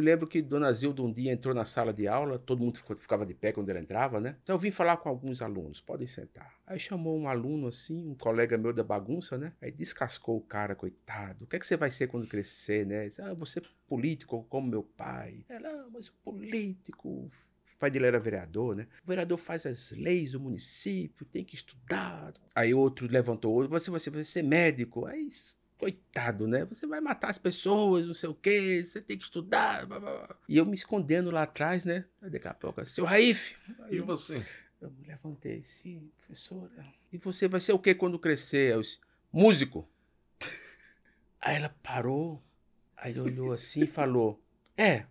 Me lembro que Dona Zilda um dia entrou na sala de aula, todo mundo ficou, ficava de pé quando ela entrava, né? Então eu vim falar com alguns alunos, podem sentar. Aí chamou um aluno assim, um colega meu da bagunça, né? Aí descascou o cara, coitado. O que é que você vai ser quando crescer, né? Disse, ah, você político como meu pai. Ela, ah, mas político o pai dele era vereador, né? O vereador faz as leis do município, tem que estudar. Aí outro levantou outro, você, você vai ser médico. É isso coitado, né? Você vai matar as pessoas, não sei o quê, você tem que estudar. Blá, blá, blá. E eu me escondendo lá atrás, né? Daqui a pouco, seu Raif. E eu, você? Eu me levantei, sim, professora. E você vai ser o quê quando crescer? Eu disse, músico. Aí ela parou, aí olhou assim e falou: É,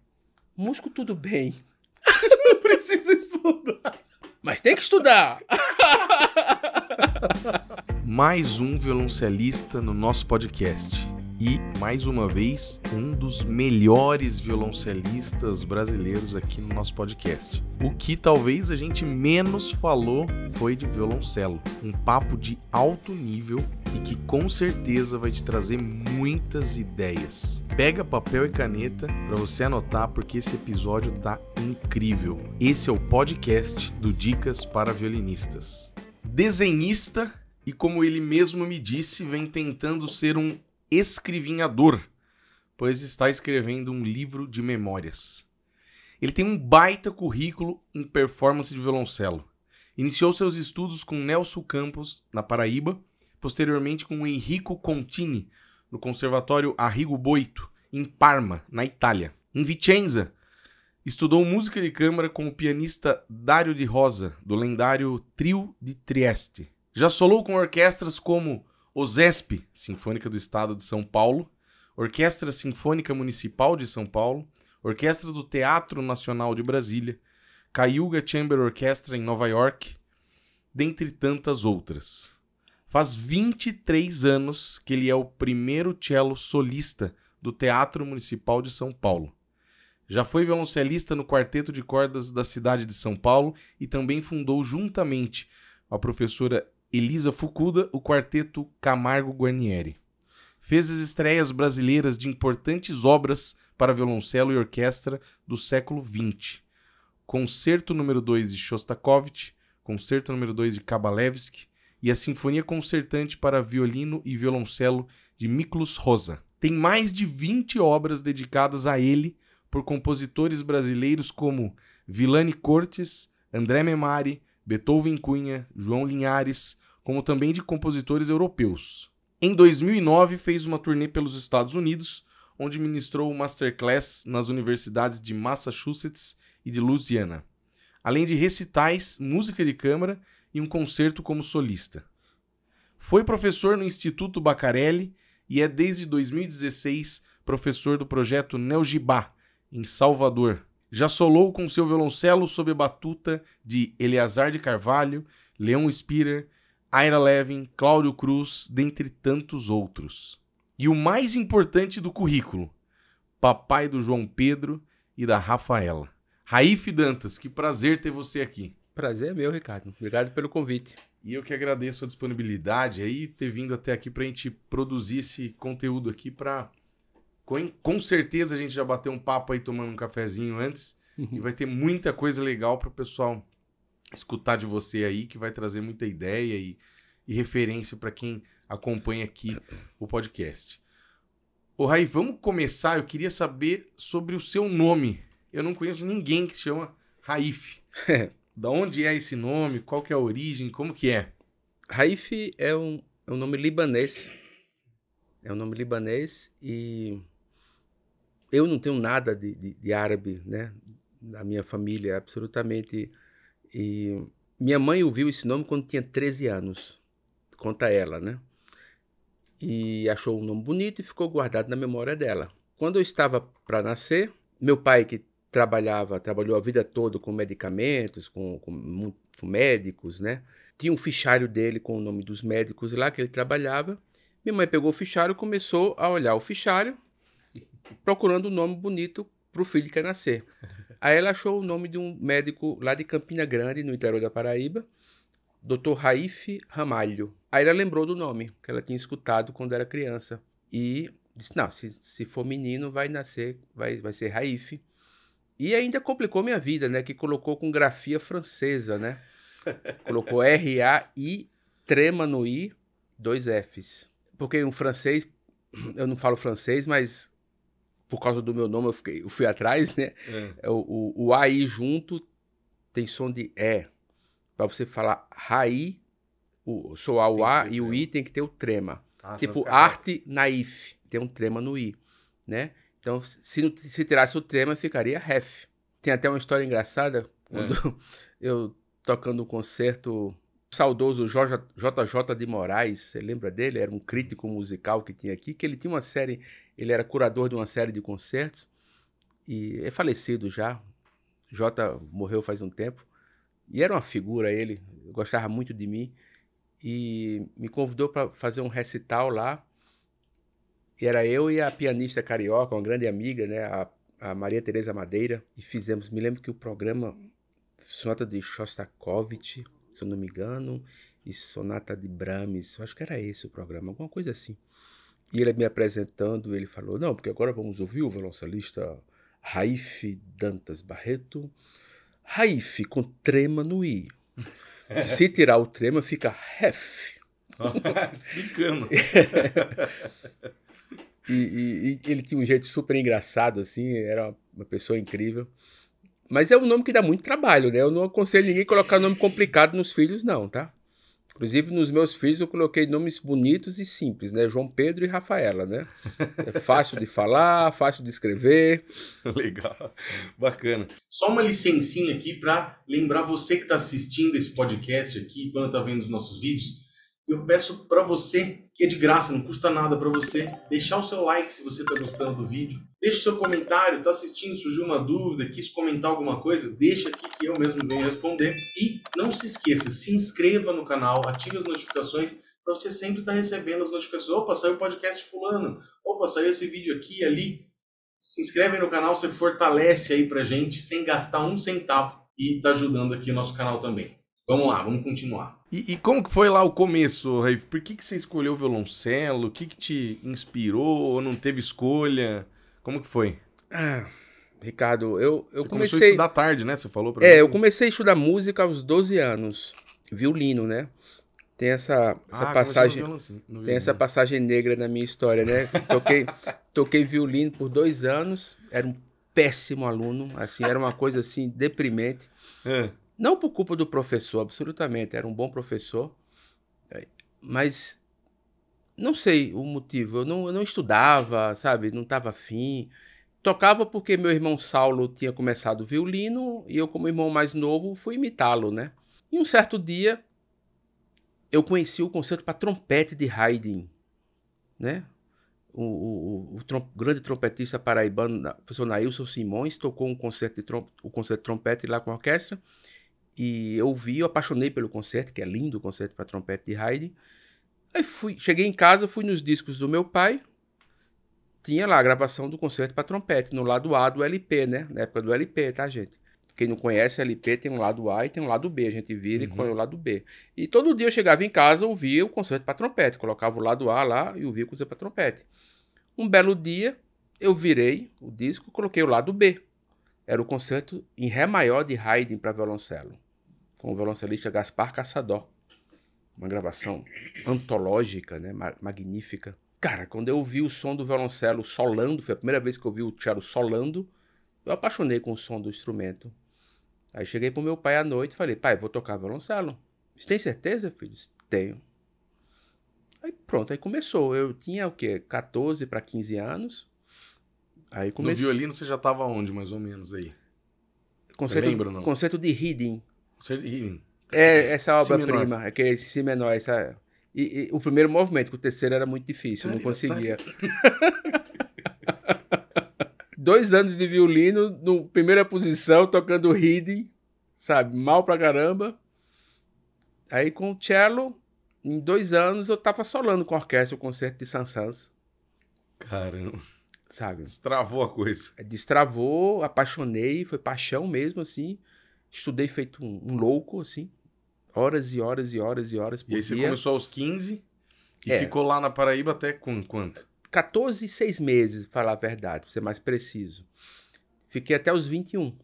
músico tudo bem. não precisa estudar. Mas tem que estudar. mais um violoncelista no nosso podcast. E, mais uma vez, um dos melhores violoncelistas brasileiros aqui no nosso podcast. O que talvez a gente menos falou foi de violoncelo. Um papo de alto nível e que com certeza vai te trazer muitas ideias. Pega papel e caneta para você anotar porque esse episódio tá incrível. Esse é o podcast do Dicas para Violinistas. Desenhista e, como ele mesmo me disse, vem tentando ser um escrivinhador, pois está escrevendo um livro de memórias. Ele tem um baita currículo em performance de violoncelo. Iniciou seus estudos com Nelson Campos, na Paraíba, posteriormente com Enrico Contini, no Conservatório Arrigo Boito, em Parma, na Itália. Em Vicenza, estudou música de câmara com o pianista Dário de Rosa, do lendário Trio de Trieste. Já solou com orquestras como OSESP, Sinfônica do Estado de São Paulo, Orquestra Sinfônica Municipal de São Paulo, Orquestra do Teatro Nacional de Brasília, Cayuga Chamber Orchestra em Nova York, dentre tantas outras. Faz 23 anos que ele é o primeiro cello solista do Teatro Municipal de São Paulo. Já foi violoncelista no Quarteto de Cordas da cidade de São Paulo e também fundou juntamente a professora Elisa Fukuda, o quarteto Camargo Guarnieri. Fez as estreias brasileiras de importantes obras para violoncelo e orquestra do século XX. Concerto número 2 de Shostakovich, Concerto número 2 de Kabalevsky e a Sinfonia Concertante para violino e violoncelo de Miklos Rosa. Tem mais de 20 obras dedicadas a ele por compositores brasileiros como Vilani Cortes, André Memari, Beethoven Cunha, João Linhares, como também de compositores europeus. Em 2009, fez uma turnê pelos Estados Unidos, onde ministrou masterclass nas universidades de Massachusetts e de Louisiana, além de recitais, música de câmara e um concerto como solista. Foi professor no Instituto Bacarelli e é desde 2016 professor do projeto Neljibá, em Salvador, já solou com seu violoncelo sob a batuta de Eleazar de Carvalho, Leon Spirer, Ira Levin, Cláudio Cruz, dentre tantos outros. E o mais importante do currículo, papai do João Pedro e da Rafaela. Raif Dantas, que prazer ter você aqui. Prazer é meu, Ricardo. Obrigado pelo convite. E eu que agradeço a disponibilidade aí, ter vindo até aqui para a gente produzir esse conteúdo aqui para com, com certeza a gente já bateu um papo aí tomando um cafezinho antes. Uhum. E vai ter muita coisa legal para o pessoal escutar de você aí, que vai trazer muita ideia e, e referência para quem acompanha aqui o podcast. Ô, Raí, vamos começar. Eu queria saber sobre o seu nome. Eu não conheço ninguém que se chama Raif. É. da onde é esse nome? Qual que é a origem? Como que é? Raif é um, é um nome libanês. É um nome libanês e eu não tenho nada de, de, de árabe, né? Na minha família, absolutamente. E minha mãe ouviu esse nome quando tinha 13 anos, conta ela, né? E achou um nome bonito e ficou guardado na memória dela. Quando eu estava para nascer, meu pai, que trabalhava, trabalhou a vida toda com medicamentos, com, com, com médicos, né? Tinha um fichário dele com o nome dos médicos lá que ele trabalhava. Minha mãe pegou o fichário, começou a olhar o fichário procurando um nome bonito para o filho que ia nascer. Aí ela achou o nome de um médico lá de Campina Grande, no interior da Paraíba, Dr. Raif Ramalho. Aí ela lembrou do nome que ela tinha escutado quando era criança e disse: "Não, se, se for menino vai nascer, vai vai ser Raif". E ainda complicou minha vida, né, que colocou com grafia francesa, né? Colocou R A I trema no I, dois Fs. Porque um francês, eu não falo francês, mas por causa do meu nome, eu, fiquei, eu fui atrás, né? É. é o, o, o AI junto tem som de E. Pra você falar RAI, o soar o A e o I tem que ter o trema. Ah, tipo, arte naif, tem um trema no I, né? Então, se, se tirasse o trema, ficaria ref. Tem até uma história engraçada, é. quando é. eu tocando um concerto saudoso JJ de Moraes, você lembra dele? Era um crítico musical que tinha aqui, que ele tinha uma série, ele era curador de uma série de concertos e é falecido já. J morreu faz um tempo. E era uma figura ele, gostava muito de mim e me convidou para fazer um recital lá. E era eu e a pianista carioca, uma grande amiga, né, a, a Maria Teresa Madeira, e fizemos, me lembro que o programa Sonata de Shostakovich se eu não me engano, e Sonata de Brahms, acho que era esse o programa, alguma coisa assim. E ele me apresentando, ele falou: Não, porque agora vamos ouvir o violoncelista Raif Dantas Barreto. Raif com trema no I. Se tirar o trema, fica ref. Explicando. e, e, e ele tinha um jeito super engraçado, assim, era uma pessoa incrível. Mas é um nome que dá muito trabalho, né? Eu não aconselho ninguém colocar nome complicado nos filhos, não, tá? Inclusive, nos meus filhos eu coloquei nomes bonitos e simples, né? João Pedro e Rafaela, né? É fácil de falar, fácil de escrever. Legal, bacana. Só uma licencinha aqui para lembrar você que está assistindo esse podcast aqui, quando está vendo os nossos vídeos, eu peço para você, que é de graça, não custa nada para você, deixar o seu like se você está gostando do vídeo. Deixa o seu comentário, está assistindo, surgiu uma dúvida, quis comentar alguma coisa, deixa aqui que eu mesmo venho responder. E não se esqueça, se inscreva no canal, ative as notificações para você sempre estar tá recebendo as notificações. Opa, saiu o podcast fulano, opa, saiu esse vídeo aqui e ali. Se inscreve no canal, você fortalece aí a gente sem gastar um centavo e está ajudando aqui o nosso canal também. Vamos lá, vamos continuar. E, e, como que foi lá o começo, Raif? Por que, que você escolheu o violoncelo? O que, que te inspirou? Ou não teve escolha? Como que foi? É, Ricardo, eu, eu você comecei... começou a estudar tarde, né? Você falou pra é, mim. É, eu comecei a estudar música aos 12 anos. Violino, né? Tem essa, essa ah, passagem... Violino, tem essa passagem negra na minha história, né? Toquei, toquei violino por dois anos. Era um péssimo aluno, assim. Era uma coisa, assim, deprimente. É. Não por culpa do professor, absolutamente, era um bom professor, é, mas não sei o motivo, eu não, eu não estudava, sabe, não estava afim. Tocava porque meu irmão Saulo tinha começado violino e eu, como irmão mais novo, fui imitá-lo, né? E um certo dia eu conheci o concerto para trompete de Haydn, né? O, o, o, o trom grande trompetista paraibano, o professor Nailson Simões, tocou um concerto de trom o concerto de trompete lá com a orquestra. E eu vi, eu apaixonei pelo concerto, que é lindo o concerto para trompete de Haydn. Aí fui, cheguei em casa, fui nos discos do meu pai. Tinha lá a gravação do concerto para trompete, no lado A do LP, né? Na época do LP, tá, gente? Quem não conhece LP tem um lado A e tem um lado B. A gente vira uhum. e colhe o lado B. E todo dia eu chegava em casa, ouvia o concerto para trompete. Colocava o lado A lá e ouvia o concerto para trompete. Um belo dia, eu virei o disco, coloquei o lado B. Era o concerto em Ré maior de Haydn para violoncelo com o violoncelista Gaspar Caçador. Uma gravação antológica, né? magnífica. Cara, quando eu ouvi o som do violoncelo solando, foi a primeira vez que eu vi o cello solando, eu apaixonei com o som do instrumento. Aí cheguei pro meu pai à noite e falei, pai, vou tocar violoncelo. Você tem certeza, filho? Tenho. Aí pronto, aí começou. Eu tinha o quê? 14 para 15 anos. Aí comecei... No violino você já estava onde, mais ou menos, aí? Conceito, você lembra não? Conceito de reading. É, é, essa obra-prima, aquele é é Si menor, essa. E, e, o primeiro movimento, que o terceiro era muito difícil, Caramba, não tá conseguia. Tá... Dois anos de violino, no primeira posição, tocando reading, sabe? Mal pra caramba. Aí com o cello, em dois anos eu tava solando com a orquestra o concerto de Sansans. Caramba. Sabe? Destravou a coisa. Destravou, apaixonei, foi paixão mesmo, assim. Estudei feito um, um louco, assim. Horas e horas e horas e horas por E aí dia. você começou aos 15 e é. ficou lá na Paraíba até com quanto? 14 e 6 meses, para falar a verdade, para ser mais preciso. Fiquei até os 21.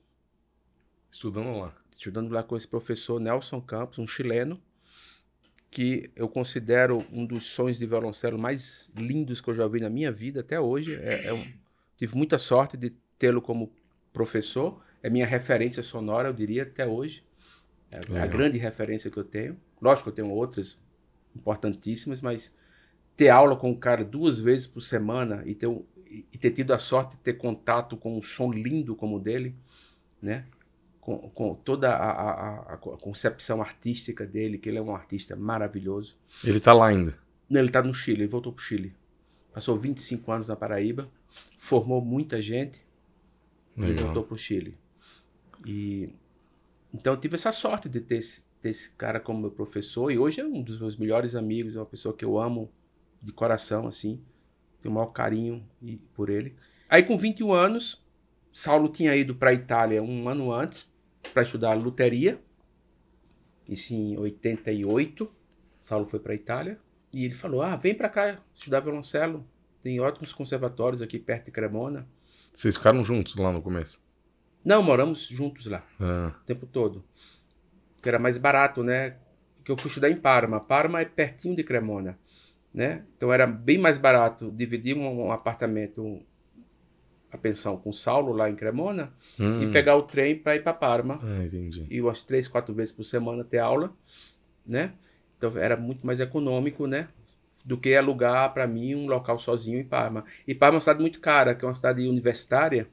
Estudando lá? Estudando lá com esse professor Nelson Campos, um chileno, que eu considero um dos sons de violoncelo mais lindos que eu já ouvi na minha vida até hoje. É, é um... Tive muita sorte de tê-lo como professor é minha referência sonora, eu diria, até hoje. É Legal. a grande referência que eu tenho. Lógico que eu tenho outras importantíssimas, mas ter aula com o cara duas vezes por semana e ter, e ter tido a sorte de ter contato com um som lindo como o dele, né? Com, com, toda a, a, a, concepção artística dele, que ele é um artista maravilhoso. Ele está lá ainda? Não, ele está no Chile, ele voltou para o Chile. Passou 25 anos na Paraíba, formou muita gente Legal. e voltou para o Chile. E então eu tive essa sorte de ter esse, ter esse cara como meu professor e hoje é um dos meus melhores amigos, é uma pessoa que eu amo de coração assim, tenho o maior carinho e, por ele. Aí com 21 anos, Saulo tinha ido para a Itália um ano antes para estudar luteria. Isso em 88, Saulo foi para a Itália e ele falou: "Ah, vem para cá estudar violoncelo. Tem ótimos conservatórios aqui perto de Cremona." Vocês ficaram juntos lá no começo? Não, moramos juntos lá. Ah. O tempo todo. Que era mais barato, né? Que eu fui estudar em Parma. Parma é pertinho de Cremona, né? Então era bem mais barato dividir um, um apartamento, a pensão com Saulo lá em Cremona hum. e pegar o trem para ir para Parma. Ah, entendi. E umas três, quatro vezes por semana ter aula, né? Então era muito mais econômico, né? Do que alugar para mim um local sozinho em Parma. E Parma é uma cidade muito cara, que é uma cidade universitária.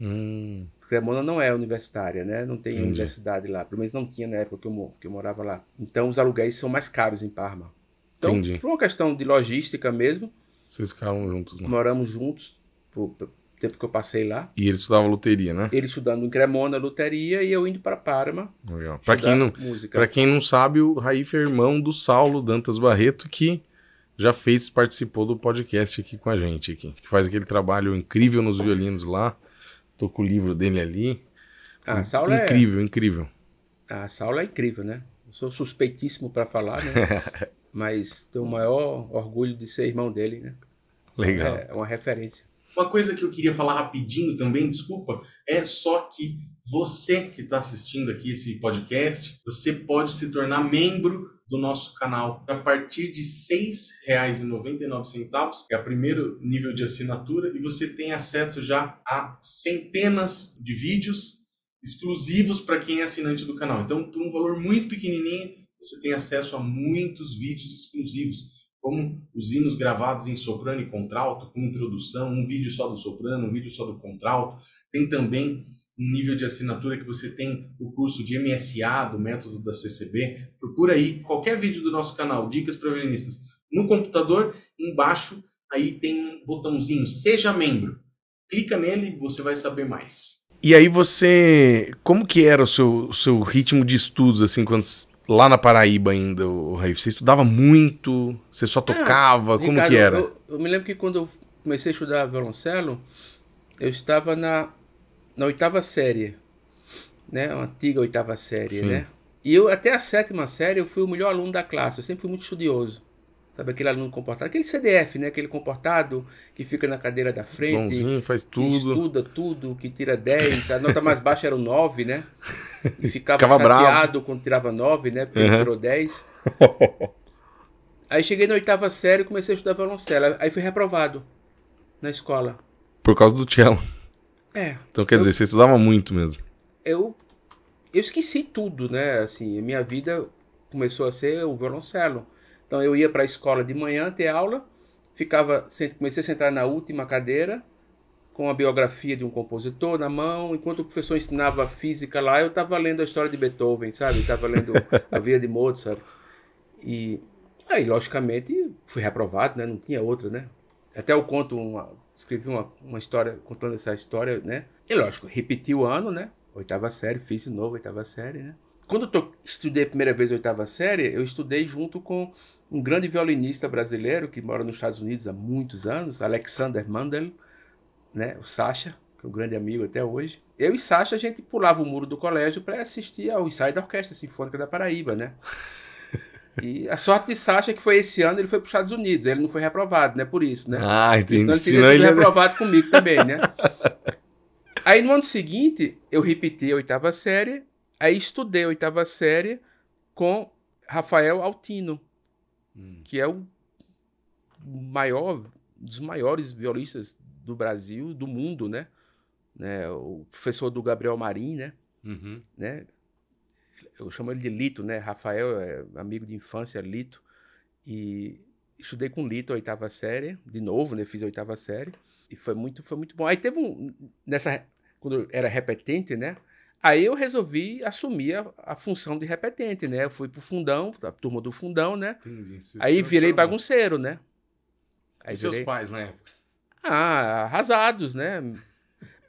Hum. Cremona não é universitária, né? Não tem Entendi. universidade lá. Pelo menos não tinha na época que eu, que eu morava lá. Então os aluguéis são mais caros em Parma. Então, Entendi. por uma questão de logística mesmo. Vocês ficaram juntos, né? Moramos juntos por, tempo que eu passei lá. E ele estudava luteria, né? Ele estudando em Cremona, luteria, e eu indo para Parma. Legal. Para quem não, para quem não sabe, o Raif é irmão do Saulo Dantas Barreto que já fez, participou do podcast aqui com a gente aqui, que faz aquele trabalho incrível nos violinos lá. Tô com o livro dele ali. Ah, incrível, é... incrível. a ah, essa aula é incrível, né? Eu sou suspeitíssimo para falar, né? Mas tenho o maior orgulho de ser irmão dele, né? Legal. É uma referência. Uma coisa que eu queria falar rapidinho também, desculpa, é só que você que está assistindo aqui esse podcast, você pode se tornar membro do nosso canal a partir de R$ 6,99, é o primeiro nível de assinatura, e você tem acesso já a centenas de vídeos exclusivos para quem é assinante do canal. Então, por um valor muito pequenininho, você tem acesso a muitos vídeos exclusivos como os hinos gravados em soprano e contralto, com introdução, um vídeo só do soprano, um vídeo só do contralto. Tem também nível de assinatura que você tem o curso de MSA, do método da CCB, procura aí qualquer vídeo do nosso canal, Dicas para Violinistas, no computador, embaixo aí tem um botãozinho Seja Membro. Clica nele e você vai saber mais. E aí você, como que era o seu, o seu ritmo de estudos, assim, quando lá na Paraíba ainda, o Raif? Você estudava muito? Você só ah, tocava? como Ricardo, que era? Eu, eu me lembro que quando eu comecei a estudar violoncelo, eu estava na na oitava série, né? Uma antiga oitava série, Sim. né? E eu, até a sétima série, eu fui o melhor aluno da classe, eu sempre fui muito estudioso. Sabe aquele aluno comportado? Aquele CDF, né? Aquele comportado que fica na cadeira da frente. Bonzinho, faz tudo. Que estuda tudo, que tira 10. A nota mais baixa era o 9, né? E ficava, ficava chateado bravo. quando tirava 9, né? Porque uhum. tirou 10. Aí cheguei na oitava série e comecei a estudar violoncelo. Aí fui reprovado na escola. Por causa do cello. É. Então quer eu, dizer, você estudava muito mesmo. Eu eu esqueci tudo, né? Assim, minha vida começou a ser o violoncelo. Então eu ia para a escola de manhã ter aula, ficava, comecei a sentar na última cadeira com a biografia de um compositor na mão, enquanto o professor ensinava física lá, eu estava lendo a história de Beethoven, sabe? Estava lendo a vida de Mozart. E aí, logicamente, fui reprovado, né? Não tinha outra, né? Até eu conto uma, escrevi uma, uma história contando essa história, né? E lógico, repeti o ano, né? Oitava série, fiz de novo oitava série, né? Quando eu tô, estudei a primeira vez a oitava série, eu estudei junto com um grande violinista brasileiro que mora nos Estados Unidos há muitos anos, Alexander Mandel, né? O Sasha, que é um grande amigo até hoje. Eu e Sasha, a gente pulava o muro do colégio para assistir ao ensaio da Orquestra Sinfônica da Paraíba, né? E a sorte de Sasha é que foi esse ano, ele foi para os Estados Unidos, ele não foi reprovado, né? Por isso, né? Ah, entendi. Senão ele teria sido reprovado comigo também, né? Aí no ano seguinte, eu repeti a oitava série, aí estudei a oitava série com Rafael Altino, hum. que é o maior, dos maiores violistas do Brasil, do mundo, né? né? O professor do Gabriel Marim, né? Uhum. né? eu chamo ele de Lito, né? Rafael é amigo de infância, Lito. E estudei com Lito a oitava série, de novo, né? Fiz a oitava série. E foi muito, foi muito bom. Aí teve um. Nessa. Quando eu era repetente, né? Aí eu resolvi assumir a, a função de repetente, né? Eu fui pro fundão, a turma do fundão, né? Entendi. Aí virei bagunceiro, né? Aí e virei... seus pais na né? época? Ah, arrasados, né?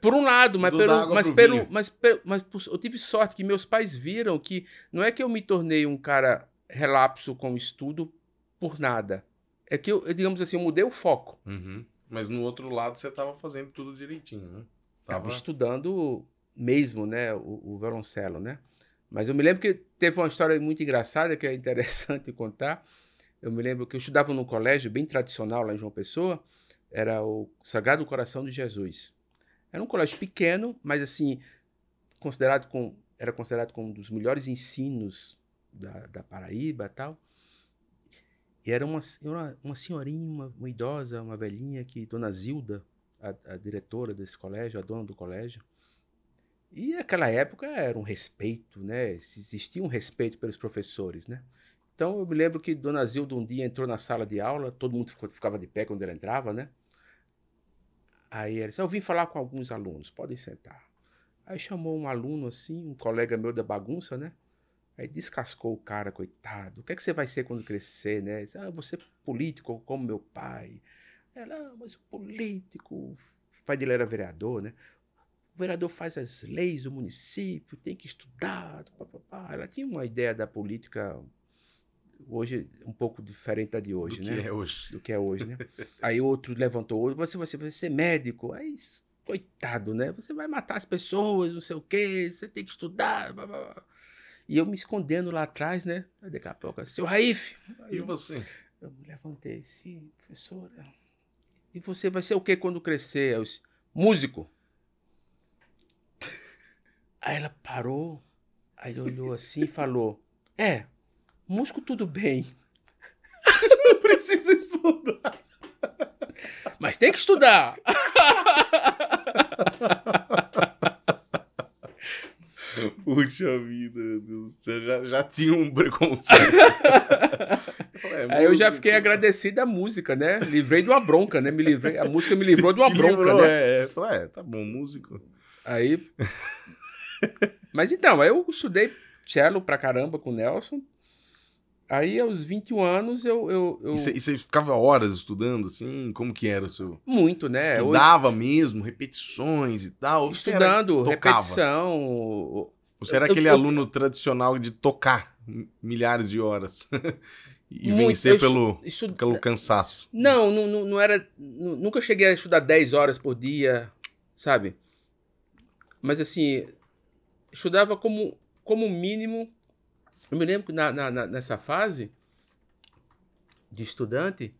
Por um lado, mas, pelo, mas, pelo, mas, pelo, mas eu tive sorte que meus pais viram que não é que eu me tornei um cara relapso com o estudo por nada. É que eu, digamos assim, eu mudei o foco. Uhum. Mas no outro lado você estava fazendo tudo direitinho, né? Tava... tava, estudando mesmo, né? O, o violoncelo, né? Mas eu me lembro que teve uma história muito engraçada que é interessante contar. Eu me lembro que eu estudava num colégio bem tradicional lá em João Pessoa, era o Sagrado Coração de Jesus. Era um colégio pequeno, mas assim, considerado com, era considerado como um dos melhores ensinos da, da Paraíba tal. E era uma, uma, uma senhorinha, uma, uma, idosa, uma velhinha, que Dona Zilda, a, a diretora desse colégio, a dona do colégio, e naquela época era um respeito, né? Existia um respeito pelos professores, né? Então eu me lembro que Dona Zilda um dia entrou na sala de aula, todo mundo ficou, ficava de pé quando ela entrava, né? Aí ele disse: Eu vim falar com alguns alunos, podem sentar. Aí chamou um aluno assim, um colega meu da bagunça, né? Aí descascou o cara, coitado. O que é que você vai ser quando crescer, né? Ele disse, ah, você político como meu pai. Ela, ah, mas o político. O pai dele era vereador, né? O vereador faz as leis do município, tem que estudar. Pá, pá, pá. Ela tinha uma ideia da política hoje é um pouco diferente da de hoje, do né? Que é hoje. Do que é hoje, né? Aí outro levantou outro, você, você vai ser médico, aí isso, coitado, né? Você vai matar as pessoas, não sei o quê, você tem que estudar, blá, blá, blá. E eu me escondendo lá atrás, né? Aí daqui a pouco, seu Raif! E eu, você? Eu me levantei, sim, professora. E você vai ser o quê quando crescer? Eu disse, músico. Aí ela parou, aí olhou assim e falou, é, Músico tudo bem. Não precisa estudar. Mas tem que estudar. Puxa vida, meu Deus. Você já, já tinha um preconceito. É aí eu já fiquei agradecido à música, né? Livrei de uma bronca, né? Me livrei, a música me livrou de uma bronca, livrou, né? É, é. Ah, é, tá bom, músico. Aí. Mas então, eu estudei cello pra caramba com o Nelson. Aí, aos 21 anos, eu. eu, eu... E você ficava horas estudando, assim? Como que era o seu. Muito, né? Estudava Hoje... mesmo, repetições e tal. Estudando, era... repetição. Você era aquele eu, eu... aluno tradicional de tocar milhares de horas. e Muito, vencer pelo, estu... pelo cansaço. Não, não, não era. Nunca cheguei a estudar 10 horas por dia, sabe? Mas assim, estudava como, como mínimo eu me lembro que na, na, nessa fase de estudante,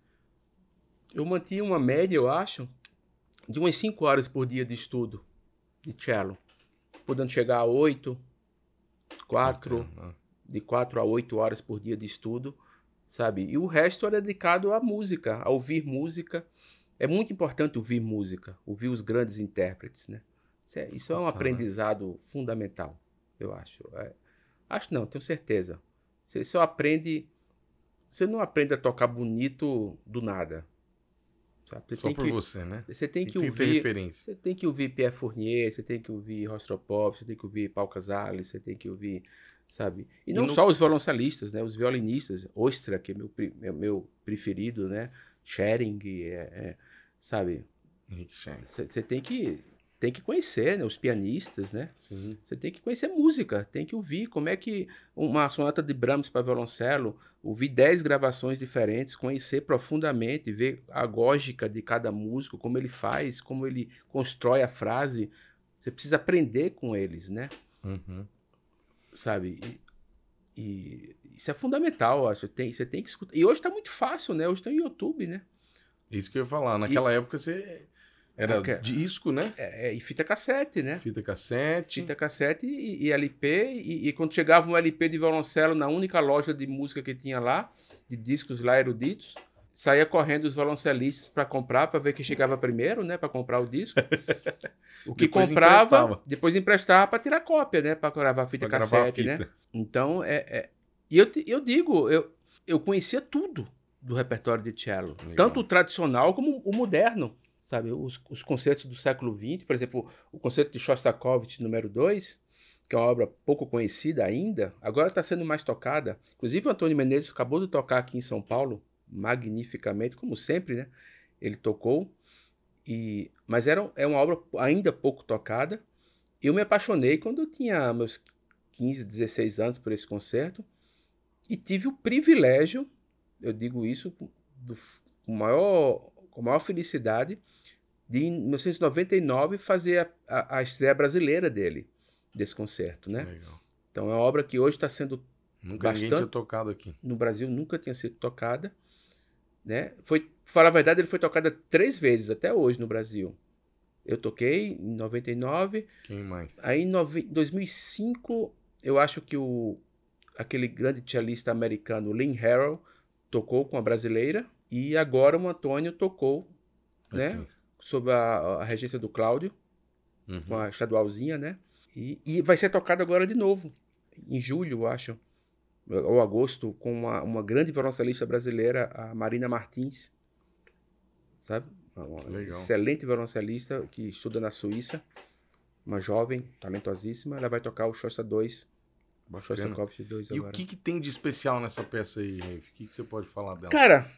eu mantinha uma média, eu acho, de umas 5 horas por dia de estudo de cello, podendo chegar a 8, 4, de 4 a 8 horas por dia de estudo, sabe? E o resto era dedicado à música, a ouvir música. É muito importante ouvir música, ouvir os grandes intérpretes, né? Isso é, é um aprendizado fundamental, eu acho. É, Acho não, tenho certeza. Você só aprende. Você não aprende a tocar bonito do nada. Sabe? Você só por que, você, né? Você tem que tem ouvir. Você tem que ouvir Pierre Fournier, você tem que ouvir Rostropov, você tem que ouvir Paul Casales, você tem que ouvir. Sabe? E não no... só os violoncelistas, né? Os violinistas. Ostra, que é meu, meu, meu preferido, né? Schering, é, é, sabe? Você tem que tem que conhecer, né? Os pianistas, né? Sim. Você tem que conhecer música, tem que ouvir como é que uma sonata de Brahms para violoncelo, ouvir 10 gravações diferentes, conhecer profundamente, ver a lógica de cada músico, como ele faz, como ele constrói a frase. Você precisa aprender com eles, né? Uhum. Sabe? E, e, isso é fundamental, acho. Tem, você tem que escutar. E hoje está muito fácil, né? Hoje tem tá o YouTube, né? Isso que eu ia falar. Naquela e... época você era okay. disco, né? É, é, e fita cassete, né? Fita cassete. Fita cassete e, e LP. E, e, quando chegava um LP de violoncelo na única loja de música que tinha lá, de discos lá eruditos, saía correndo os violoncelistas para comprar, para ver quem chegava primeiro, né? Para comprar o disco. O que depois comprava, emprestava. depois emprestava para tirar cópia, né? Para gravar fita pra cassete, gravar fita. né? Então, é, é. E eu, eu digo, eu, eu conhecia tudo do repertório de cello, Legal. tanto o tradicional como o moderno sabe? Os, os concertos do século XX, por exemplo, o concerto de Shostakovich número 2, que é uma obra pouco conhecida ainda, agora está sendo mais tocada. Inclusive, o Antônio Menezes acabou de tocar aqui em São Paulo, magnificamente, como sempre, né? Ele tocou, e mas era, é uma obra ainda pouco tocada. Eu me apaixonei quando eu tinha meus 15, 16 anos por esse concerto e tive o privilégio, eu digo isso do, com, maior, com maior felicidade, de em 1999 fazer a, a, a estreia brasileira dele, desse concerto, né? Legal. Então é uma obra que hoje está sendo nunca bastante... tinha tocado aqui. No Brasil nunca tinha sido tocada, né? Foi, falar a verdade, ele foi tocada três vezes até hoje no Brasil. Eu toquei em 99. Quem mais? Aí em 2005, eu acho que o aquele grande cellista americano Lynn Harrell tocou com a brasileira e agora o Antônio tocou, né? sob a, a regência do Cláudio, uhum. uma estadualzinha, né? E, e, vai ser tocado agora de novo, em julho, eu acho, ou agosto, com uma, uma grande violoncelista brasileira, a Marina Martins, sabe? Ah, uma Legal. excelente violoncelista que estuda na Suíça, uma jovem, talentosíssima. Ela vai tocar o Chosta 2, Bacana. Shostakovich 2 agora. E o que, que, tem de especial nessa peça aí, Reif? O que, que você pode falar dela? Cara,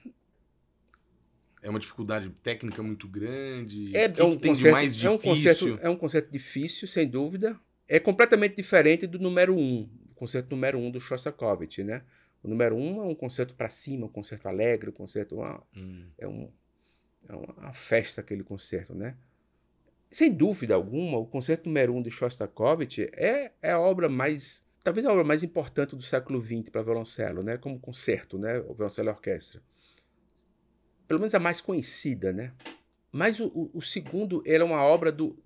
é uma dificuldade técnica muito grande? É, que é um que tem concerto, de mais difícil? É um, concerto, é um concerto difícil, sem dúvida. É completamente diferente do número 1, um, o concerto número 1 um do Shostakovich, né? O número 1 um é um concerto para cima, um concerto alegre, um concerto... Uma, hum. é, um, é uma festa aquele concerto, né? Sem dúvida alguma, o concerto número 1 um de Shostakovich é, é a obra mais... Talvez a obra mais importante do século XX para violoncelo, né? Como concerto, né? O violoncelo e orquestra pelo menos a mais conhecida, né? Mas o, o, o segundo era é uma obra do,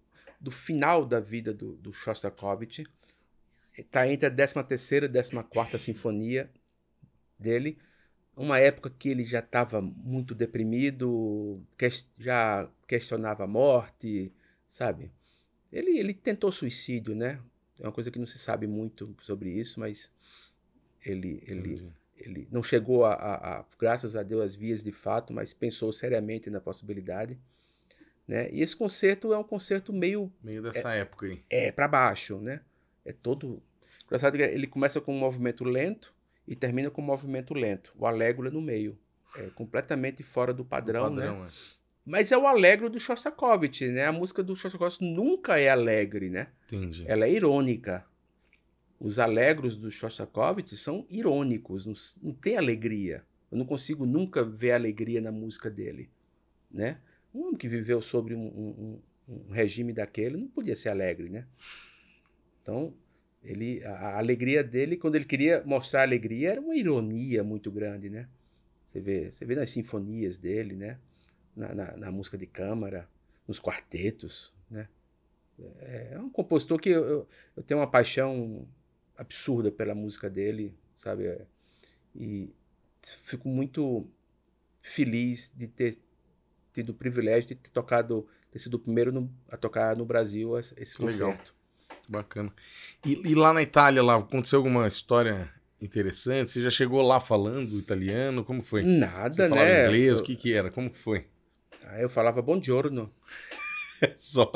do final da vida do, do Shostakovich. Está entre a 13 terceira e 14 sinfonia dele. Uma época que ele já estava muito deprimido, que, já questionava a morte, sabe? Ele, ele tentou suicídio, né? É uma coisa que não se sabe muito sobre isso, mas ele, ele, ele não chegou a, a, a, graças a Deus, às vias de fato, mas pensou seriamente na possibilidade. Né? E esse concerto é um concerto meio. Meio é, dessa é, época aí. É, para baixo, né? É todo. Engraçado que ele começa com um movimento lento e termina com um movimento lento. O alégro no meio. É completamente fora do padrão, do né? padrão né? É. Mas é o alegro do Shostakovich, né? A música do Shostakovich nunca é alegre, né? Entendi. Ela é irônica. Os alegros do Shostakovich são irônicos, não, não tem alegria. Eu não consigo nunca ver alegria na música dele, né? Um homem que viveu sobre um, um, um regime daquele não podia ser alegre, né? Então, ele, a, a, alegria dele, quando ele queria mostrar alegria, era uma ironia muito grande, né? Você vê, você vê nas sinfonias dele, né? Na, na, na música de câmara, nos quartetos, né? É, é um compositor que eu, eu, eu tenho uma paixão absurda pela música dele, sabe? É, e fico muito feliz de ter tido o privilégio de ter tocado, ter sido o primeiro no, a tocar no Brasil esse concerto. Legal. Bacana. E, e, lá na Itália, lá aconteceu alguma história interessante? Você já chegou lá falando italiano? Como foi? Nada, Você falava né? inglês? Eu... O que que era? Como foi? Ah, eu falava buongiorno. Só.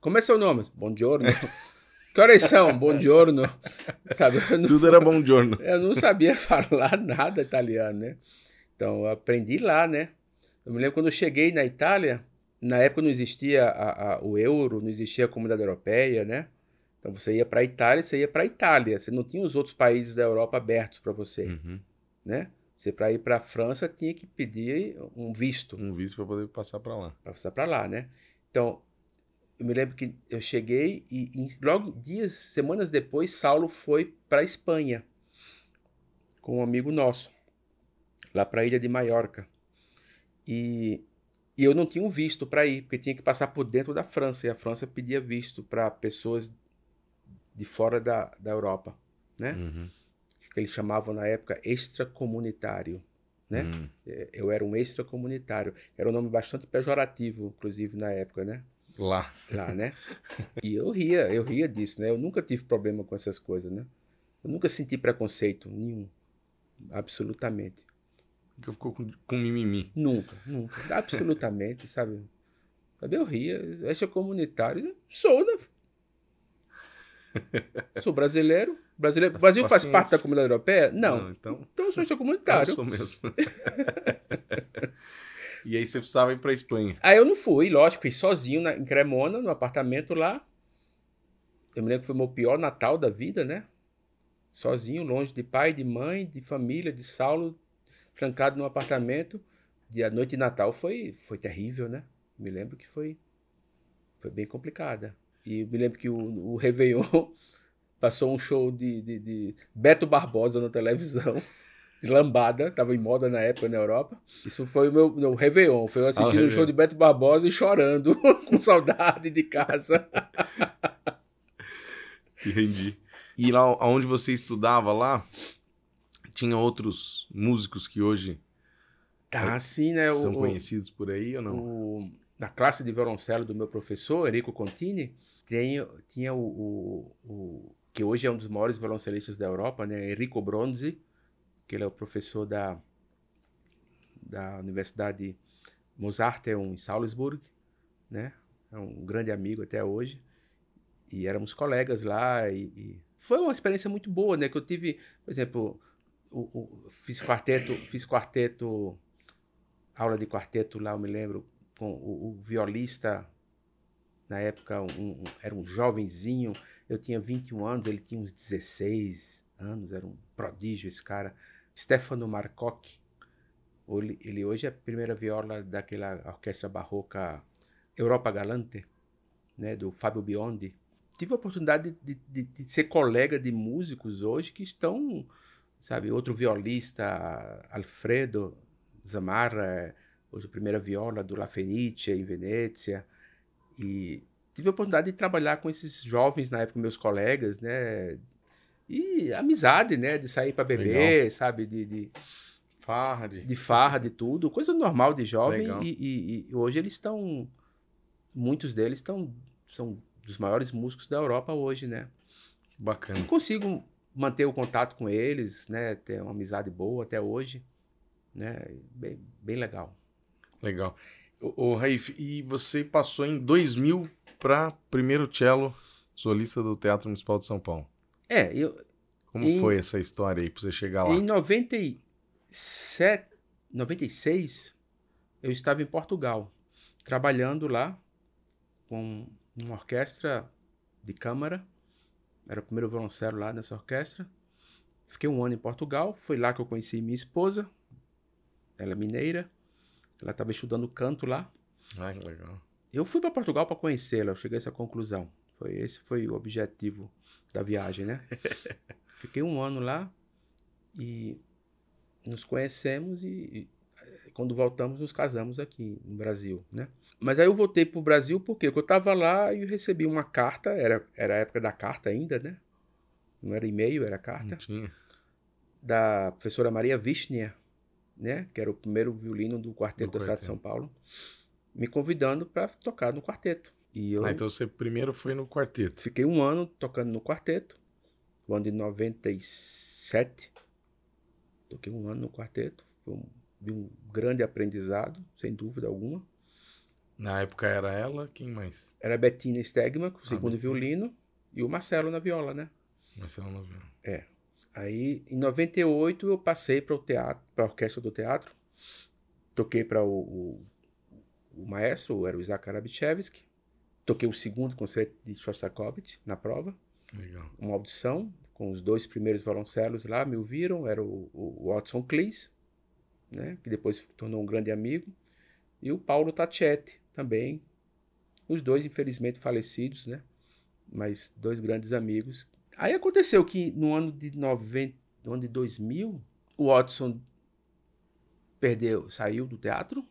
Como é seu nome? Buongiorno. Que horas são? Bom giorno. Sabe? Não, Tudo era bom giorno. Eu não sabia falar nada italiano, né? Então, eu aprendi lá, né? Eu me lembro quando eu cheguei na Itália, na época não existia a, a, o euro, não existia a comunidade europeia, né? Então você ia para a Itália, você ia para a Itália. Você não tinha os outros países da Europa abertos para você, uhum. né? Você para ir para a França tinha que pedir um visto. Um visto para poder passar para lá. Pra passar para lá, né? Então eu me lembro que eu cheguei e, e logo dias, semanas depois, Saulo foi para Espanha com um amigo nosso, lá para a ilha de Maiorca. E, e eu não tinha um visto para ir, porque tinha que passar por dentro da França, e a França pedia visto para pessoas de fora da, da Europa, né? Uhum. Que eles chamavam na época extracomunitário, né? Hum. É, eu era um extracomunitário. Era um nome bastante pejorativo, inclusive, na época, né? Lá. Lá, né? E eu ria, eu ria disso, né? Eu nunca tive problema com essas coisas, né? Eu nunca senti preconceito nenhum. Absolutamente. Que ficou com, com mimimi? Nunca, nunca. Absolutamente, sabe? Sabe, eu ria. Extracomunitário, sou, né? Sou brasileiro. brasileiro. O Brasil faz parte da comunidade europeia? Não. Não então, então eu sou comunitário. Eu sou mesmo. E aí você precisava ir pra Espanha. Aí eu não fui, lógico, fui sozinho na, em Cremona, no apartamento lá. Eu me lembro que foi o meu pior Natal da vida, né? Sozinho, longe de pai, de mãe, de família, de Saulo, trancado num apartamento. E a noite de Natal foi, foi terrível, né? Me lembro que foi, foi bem complicada. E me lembro que o, o Réveillon passou um show de, de, de Beto Barbosa na televisão lambada, tava em moda na época na Europa. Isso foi o meu no Réveillon. Foi eu assistindo ah, o um show de Beto Barbosa e chorando, com saudade de casa. Entendi. E lá onde você estudava lá, tinha outros músicos que hoje tá, é, sim, né? são o, conhecidos por aí ou não? O, na classe de violoncelo do meu professor, Enrico Contini, tem, tinha o, o, o que hoje é um dos maiores violoncelistas da Europa, né? Enrico Bronzi que ele é o professor da, da Universidade Mozart é um em Salzburg, né? É um grande amigo até hoje. E éramos colegas lá e, e foi uma experiência muito boa, né? Que eu tive, por exemplo, o, o, fiz quarteto, fiz quarteto, aula de quarteto lá, eu me lembro, com o, o violista, na época um, um, era um jovenzinho, eu tinha 21 anos, ele tinha uns 16 anos, era um prodígio esse cara. Stefano Marcocchi, Ele hoje é a primeira viola daquela orquestra barroca Europa Galante, né, do Fábio Biondi. Tive a oportunidade de, de, de ser colega de músicos hoje que estão, sabe, outro violista, Alfredo Zamarra, é hoje a primeira viola do La Fenice em Venécia. E tive a oportunidade de trabalhar com esses jovens, na época, meus colegas, né, e amizade, né? De sair para beber, Legal. sabe? De, de, farra. De... de farra, de tudo. Coisa normal de jovem. E, e, e, hoje eles estão. Muitos deles estão. São dos maiores músicos da Europa hoje, né? Bacana. Eu consigo manter o contato com eles, né? Ter uma amizade boa até hoje. Né? Bem, bem legal. Legal. O Raif, e você passou em 2000 para primeiro cello solista do Teatro Municipal de São Paulo. É, eu. Como em, foi essa história aí para você chegar lá? Em 97, 96, eu estava em Portugal, trabalhando lá com uma orquestra de câmara. Era o primeiro violoncelo lá nessa orquestra. Fiquei um ano em Portugal, foi lá que eu conheci minha esposa. Ela é mineira. Ela estava estudando canto lá. Ah, que legal. Eu fui para Portugal para conhecê-la, eu cheguei a essa conclusão. Foi esse foi o objetivo da viagem, né? Fiquei um ano lá e nos conhecemos e, e, eh, quando voltamos nos casamos aqui no Brasil, né? Mas aí eu voltei pro Brasil porque eu estava lá e recebi uma carta, era, era a época da carta ainda, né? Não era e-mail, era carta. Não tinha. Da professora Maria Vishnia, né? Que era o primeiro violino do Quarteto do da Cidade de São Paulo, me convidando para tocar no quarteto. E eu ah, então você primeiro foi no quarteto? Fiquei um ano tocando no quarteto, no ano de 97. Toquei um ano no quarteto, foi um, um grande aprendizado, sem dúvida alguma. Na época era ela, quem mais? Era a Bettina Stegman, o segundo violino, e o Marcelo na viola, né? Marcelo na viola. É. Aí, em 98, eu passei para o teatro, para a orquestra do teatro. Toquei para o, o, o, maestro, era o Isaac Arabichevski. Toquei o segundo concerto de Shostakovich na prova. Legal. Uma audição com os dois primeiros violoncelos lá, me ouviram. Era o, o Watson Cleese, né, que depois se tornou um grande amigo, e o Paulo Tachetti também. Os dois, infelizmente, falecidos, né? Mas dois grandes amigos. Aí aconteceu que no ano de 90, no ano de 2000, o Watson perdeu, saiu do teatro,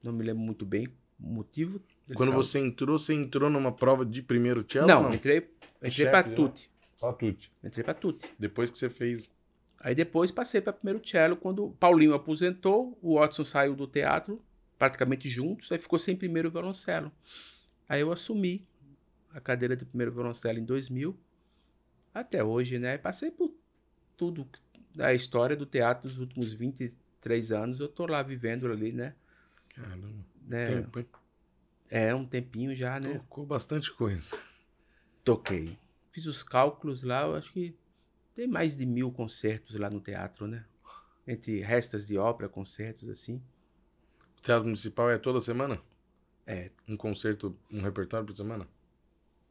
não me lembro muito bem o motivo, ele Quando sabe. você entrou, você entrou numa prova de primeiro cello? Não, não? entrei, entrei para pra né? Tutti. Pra Tutti. Entrei pra Tutti. Depois que você fez. Aí depois passei para primeiro cello quando Paulinho aposentou, o Watson saiu do teatro, praticamente juntos, aí ficou sem primeiro violoncelo. Aí eu assumi a cadeira de primeiro violoncelo em 2000, até hoje, né? Passei por tudo da história do teatro dos últimos 23 anos, eu tô lá vivendo ali, né? Caramba. Né? Tempo, é, um tempinho já, né? Tocou bastante coisa. Toquei. Fiz os cálculos lá, eu acho que tem mais de mil concertos lá no teatro, né? Entre restas de ópera, concertos assim. O Teatro Municipal é toda semana? É. Um concerto, um repertório por semana?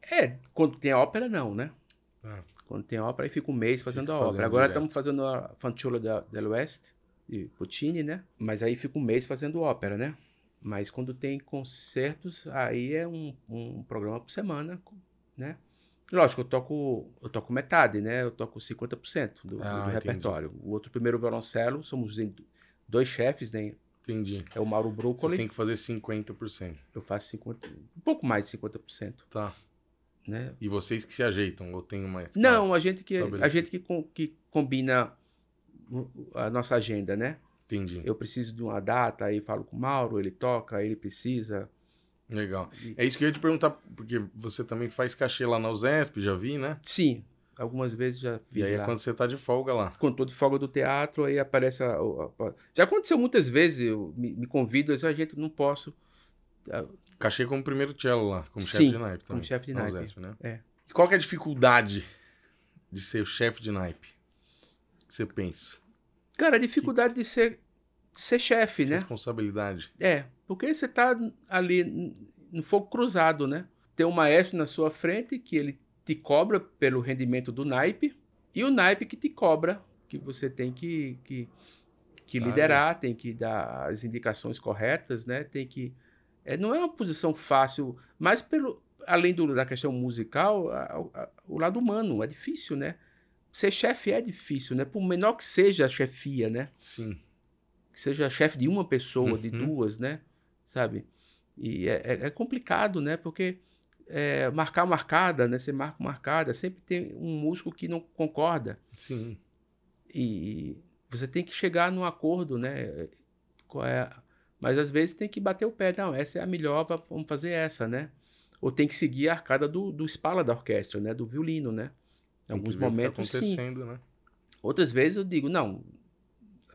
É, quando tem ópera, não, né? Ah. Quando tem ópera, aí fica um mês fazendo fica a ópera. Fazendo Agora estamos fazendo a Fanciulla del Oeste, de Puccini, né? Mas aí fica um mês fazendo ópera, né? Mas quando tem concertos, aí é um, um programa por semana, né? Lógico, eu toco, eu toco metade, né? Eu toco 50% do, ah, do repertório. O outro primeiro violoncelo, somos dois chefes, né? Entendi. É o Mauro Brucoli Você tem que fazer 50%. Eu faço 50, um pouco mais de 50%. Tá. Né? E vocês que se ajeitam, ou tem mais? Não, a gente que, a gente que, que combina a nossa agenda, né? Entendi. Eu preciso de uma data, aí falo com o Mauro, ele toca, ele precisa. Legal. É isso que eu ia te perguntar, porque você também faz cachê lá na USESP, já vi, né? Sim, algumas vezes já fiz. E aí é lá. é quando você tá de folga lá. Quando tô de folga do teatro, aí aparece. A, a, a... Já aconteceu muitas vezes, eu me, me convido, eu a ah, gente, não posso. Ah, cachê como primeiro cello lá, como chefe de naipe também. Como chefe de naipe. USESP, né? é. E qual que é a dificuldade de ser o chefe de naipe? Que você pensa? Cara, a dificuldade que... de ser, de ser chefe, né? Responsabilidade. É, porque você tá ali no fogo cruzado, né? Tem um maestro na sua frente que ele te cobra pelo rendimento do naipe e o naipe que te cobra, que você tem que, que, que liderar, tem que dar as indicações corretas, né? Tem que... É, não é uma posição fácil, mas pelo, além do, da questão musical, a, a, o lado humano é difícil, né? ser chefe é difícil, né? Por menor que seja a chefia, né? Sim. Que seja chefe de uma pessoa, uhum. de duas, né? Sabe? E é, é, é complicado, né? Porque é, marcar marcada, né? Você marca marcada, sempre tem um músico que não concorda. Sim. E você tem que chegar num acordo, né? Qual é Mas às vezes tem que bater o pé. Não, essa é a melhor, vamos fazer essa, né? Ou tem que seguir a arcada do, do espala da orquestra, né? Do violino, né? Em alguns tá momentos, tá sim. Né? Outras vezes eu digo, não,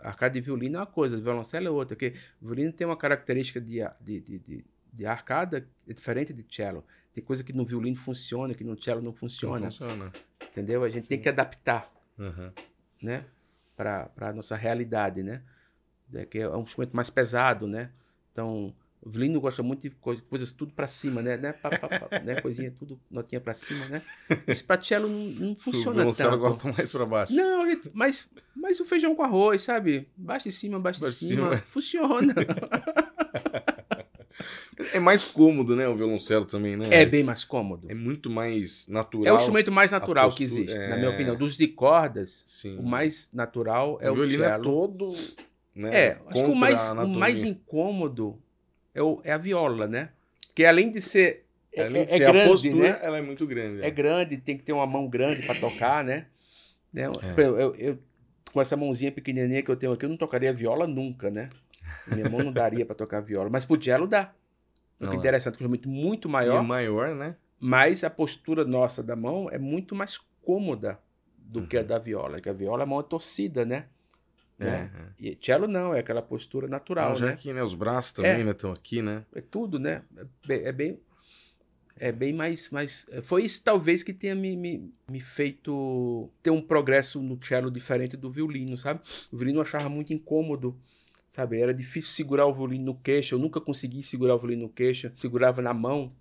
arcada de violino é uma coisa, violoncelo é outra, porque violino tem uma característica de, de, de, de, de arcada é diferente de cello. Tem coisa que no violino funciona, que no cello não funciona. Não funciona. Entendeu? A gente Sim. tem que adaptar, uhum. né? Para a nossa realidade, né? É que é um instrumento mais pesado, né? Então, o Vilino gosta muito de coisas tudo para cima, né? Né? Pa, pa, pa, né? Coisinha tudo, notinha para cima, né? Esse praticelo não, não funciona o tanto. O gosta mais para baixo. Não, mas, mas o feijão com arroz, sabe? Baixo em cima, baixo, baixo em cima, cima. É. Funciona. É mais cômodo, né? O violoncelo também, né? É bem mais cômodo. É muito mais natural. É o instrumento mais natural postura, que existe, é... na minha opinião. Dos de cordas, Sim. o mais natural é o, o violino cello. é todo. Né, é, acho que o mais, o mais incômodo é, o, é a viola, né? Que além de ser. É, de é ser grande, postura, né? ela é muito grande. É. é. grande, tem que ter uma mão grande para tocar, né? né? É. Eu, eu, eu, com essa mãozinha pequenininha que eu tenho aqui, eu não tocaria viola nunca, né? Minha mão não daria para tocar viola, mas pro gelo dá. O que é interessante, que é muito maior. E maior, né? Mas a postura nossa da mão é muito mais cômoda do uhum. que a uhum. da viola, Porque a viola a mão é torcida, né? Né? É. E cello não, é aquela postura natural, ah, já né? Aqui, né? Os braços é. também, é, né? Estão aqui, né? É tudo, né? É bem, é bem mais, mais... É, foi isso talvez que tenha me, me, me feito ter um progresso no cello diferente do violino, sabe? O violino eu achava muito incômodo, sabe? Era difícil segurar o violino no queixo, eu nunca consegui segurar o violino no queixo, segurava na mão,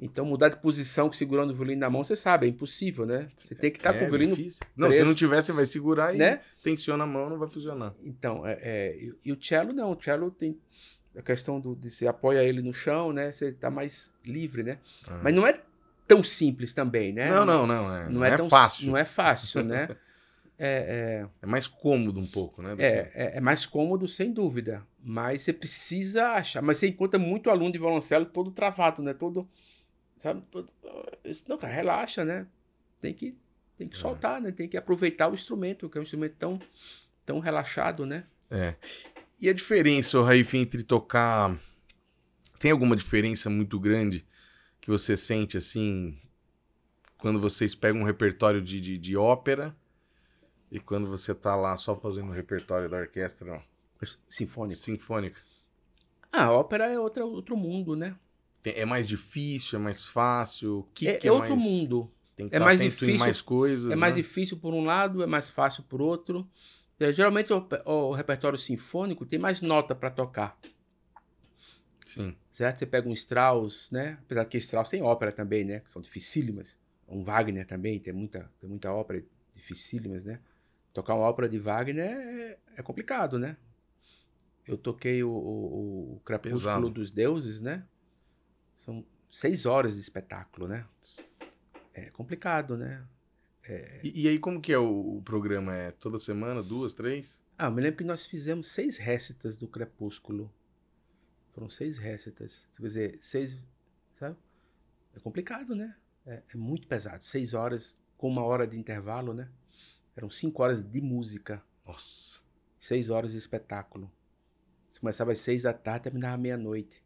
então, mudar de posição segurando o violino na mão, você sabe, é impossível, né? Você tem que estar tá é, com o é violino. É não, se não tiver, você vai segurar e né? tensiona a mão, não vai funcionar. Então, é, é e, e o cello não, o cello tem a questão do, de você apoia ele no chão, né? Você está mais livre, né? Ah. Mas não é tão simples também, né? Não, não, não. É, não, não é, é tão, fácil. Não é fácil, né? É, é, é, mais cômodo um pouco, né? É, é, é, mais cômodo, sem dúvida. Mas você precisa achar. Mas você encontra muito aluno de violoncelo todo travado, né? Todo Sabe? não, cara, relaxa, né? Tem que, tem que é. soltar, né? Tem que aproveitar o instrumento, que é um instrumento tão, tão relaxado, né? É. E a diferença, Raif, entre tocar. Tem alguma diferença muito grande que você sente assim quando vocês pegam um repertório de, de, de ópera e quando você tá lá só fazendo o um repertório da orquestra? Sinfônica. Sinfônica. Ah, a ópera é outra, outro mundo, né? É mais difícil, é mais fácil? O que é, que é, é outro mais... mundo. Tem que é tá mais difícil, mais coisas. É né? mais difícil por um lado, é mais fácil por outro. É, geralmente o, o, repertório sinfônico tem mais nota para tocar. Sim. Certo? Você pega um Strauss, né? Apesar que Strauss tem ópera também, né? Que são dificílimas. Um Wagner também, tem muita, tem muita ópera dificílimas, né? Tocar uma ópera de Wagner é, é complicado, né? Eu toquei o, o, o Crepúsculo Pesado. dos Deuses, né? São seis horas de espetáculo, né? É complicado, né? É... E, e, aí, como que é o, o, programa? É toda semana, duas, três? Ah, eu me lembro que nós fizemos seis récitas do Crepúsculo. Foram seis récitas. Quer dizer, seis. Sabe? É complicado, né? É, é muito pesado. Seis horas com uma hora de intervalo, né? Eram cinco horas de música. Nossa! Seis horas de espetáculo. Você começava às seis da tarde e terminava meia-noite.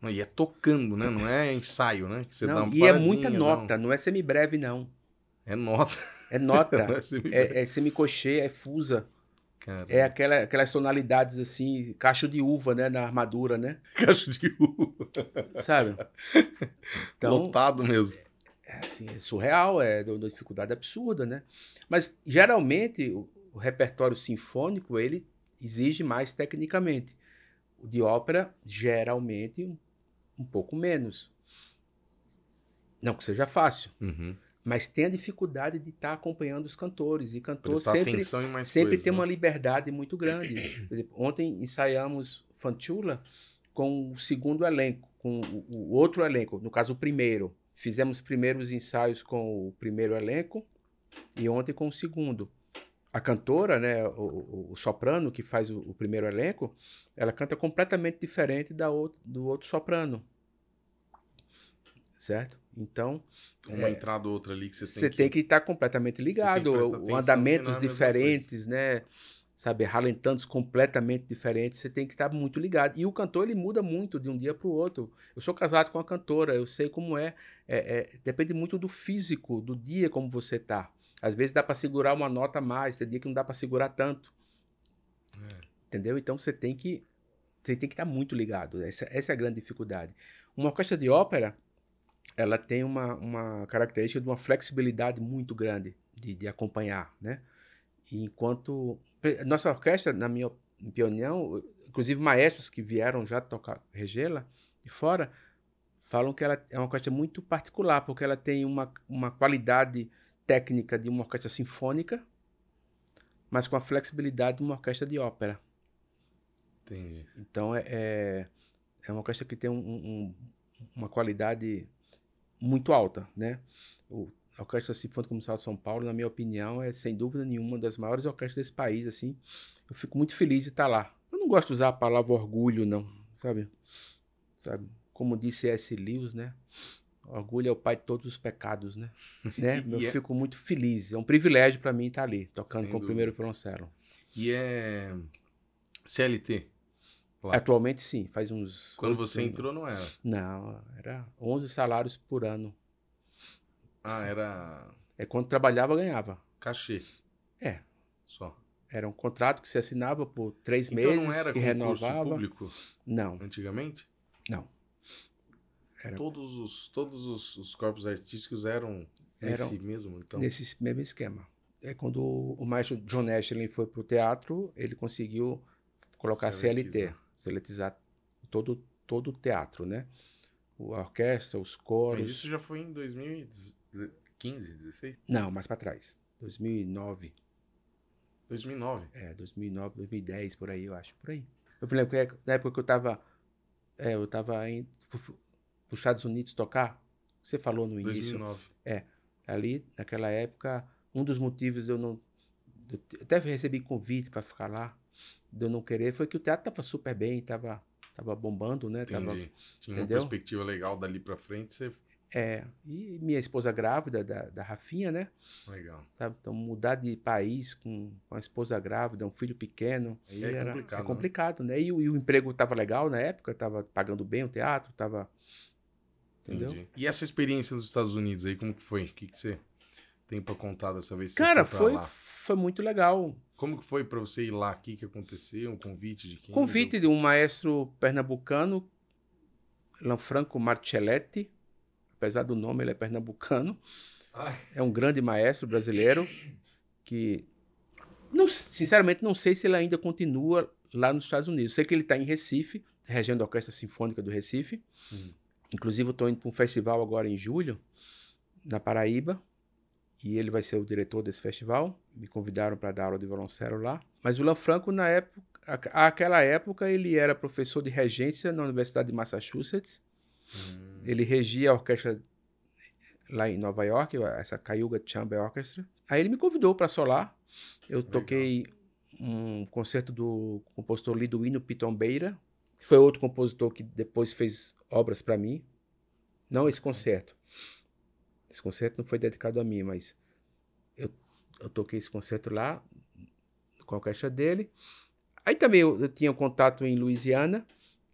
Não, e é tocando, né? Não é ensaio, né? Que você não, dá uma e é muita nota, não, não é semibreve, não. É nota. É nota. é, semi é, é semicochê, é fusa. Caramba. É aquela, aquelas tonalidades assim, cacho de uva, né? Na armadura, né? Cacho de uva. Sabe? Então, Lotado mesmo. É, é, assim, é surreal, é de uma dificuldade absurda, né? Mas geralmente o, o repertório sinfônico ele exige mais tecnicamente. O de ópera, geralmente, um um pouco menos. Não que seja fácil. Uhum. Mas tem a dificuldade de estar tá acompanhando os cantores. E cantor Prestar sempre, sempre tem né? uma liberdade muito grande. Por exemplo, ontem ensaiamos Fantula com o segundo elenco, com o outro elenco, no caso o primeiro. Fizemos primeiros ensaios com o primeiro elenco e ontem com o segundo a cantora, né, o, o soprano que faz o, o, primeiro elenco, ela canta completamente diferente da outro, do outro soprano. Certo? Então. Uma é, entrada ou outra ali que você tem que. Tá você tem que estar completamente ligado. O, andamentos né, diferentes, né? Sabe, ralentantes completamente diferentes, você tem que estar tá muito ligado. E o cantor, ele muda muito de um dia para o outro. Eu sou casado com a cantora, eu sei como é. É, é. Depende muito do físico, do dia como você tá às vezes dá para segurar uma nota a mais, tem dia que não dá para segurar tanto. É. Entendeu? Então você tem que você tem que estar tá muito ligado. Essa, essa, é a grande dificuldade. Uma orquestra de ópera, ela tem uma, uma característica de uma flexibilidade muito grande de, de acompanhar, né? E enquanto nossa orquestra, na minha opinião, inclusive maestros que vieram já tocar Regela de fora, falam que ela é uma orquestra muito particular, porque ela tem uma, uma qualidade técnica de uma orquestra sinfônica, mas com a flexibilidade de uma orquestra de ópera. Entendi. Então é, é, é uma orquestra que tem um, um, uma qualidade muito alta, né? O, a Orquestra Sinfônica Municipal de São Paulo, na minha opinião, é sem dúvida nenhuma uma das maiores orquestras desse país, assim. Eu fico muito feliz de estar lá. Eu não gosto de usar a palavra orgulho, não, sabe? Sabe? Como disse S. Lewis, né? Orgulho é o pai de todos os pecados, né? né? Eu é... fico muito feliz. É um privilégio para mim estar tá ali, tocando Sem com dúvida. o primeiro violoncelo. E é CLT? Lá. Atualmente sim, faz uns. Quando você anos. entrou, não era? Não, era 11 salários por ano. Ah, era. É quando trabalhava, ganhava. Cachê. É. Só. Era um contrato que se assinava por três então meses. Então não era que renovava. público? Não. Antigamente? Não. Era... Todos, os, todos os, os corpos artísticos eram, eram nesse mesmo, então? Nesse mesmo esquema. É quando o maestro John Nash ele foi para o teatro, ele conseguiu colocar Seletizar. CLT, seletizar todo, todo o teatro, né? A orquestra, os coros. Mas isso já foi em 2015, 16? Não, mais para trás. 2009. 2009? É, 2009, 2010, por aí, eu acho, por aí. Eu lembro que é, na época que eu estava é, eu estava em para os Estados Unidos tocar? Você falou no 2009. início. 2009. É, ali, naquela época, um dos motivos eu não. Eu até recebi convite para ficar lá, de eu não querer, foi que o teatro estava super bem, estava tava bombando, né? Entendi. Tava, Tinha entendeu? uma perspectiva legal dali para frente, você. É, e minha esposa grávida, da, da Rafinha, né? Legal. Sabe? Então, mudar de país com, com a esposa grávida, um filho pequeno, aí é era, complicado. É né? complicado, né? né? E, e, o emprego estava legal na época, estava pagando bem o teatro, estava Entendeu? Entendi. E essa experiência nos Estados Unidos aí, como que foi? O que, que você tem para contar dessa vez? Cara, foi, lá? foi muito legal. Como que foi para você ir lá? O que, que aconteceu? Um convite de quem? Convite de um maestro pernambucano, Lanfranco Marcelletti. Apesar do nome, ele é pernambucano. Ai. É um grande maestro brasileiro que, não, sinceramente, não sei se ele ainda continua lá nos Estados Unidos. Sei que ele está em Recife, regendo a Orquestra Sinfônica do Recife. Uhum. Inclusive, eu estou indo para um festival agora em julho, na Paraíba, e ele vai ser o diretor desse festival. Me convidaram para dar aula de violoncelo lá. Mas o Lan Franco, na época, aquela época, ele era professor de regência na Universidade de Massachusetts. Hum. Ele regia a orquestra lá em Nova York, essa Cayuga Chamber Orchestra. Aí ele me convidou para solar. Eu Legal. toquei um concerto do compositor Liduino Piton Beira, que foi outro compositor que depois fez obras para mim. Não esse concerto. Esse concerto não foi dedicado a mim, mas eu, eu toquei esse concerto lá com a orquestra dele. Aí também eu, eu tinha um contato em Louisiana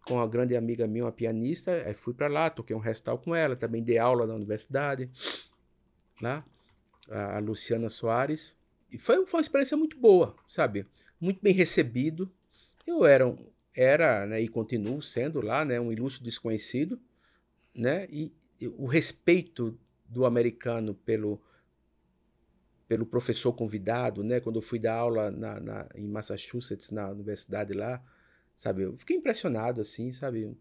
com uma grande amiga minha, uma pianista. Aí fui para lá, toquei um recital com ela, também dei aula na universidade, lá, a Luciana Soares. E foi, foi uma experiência muito boa, sabe? Muito bem recebido. Eu era um, era né, e continuo sendo lá né, um ilustre desconhecido, né, e, e o respeito do americano pelo, pelo professor convidado, né, quando eu fui dar aula na, na em Massachusetts, na universidade lá, sabe, eu fiquei impressionado, assim, sabe,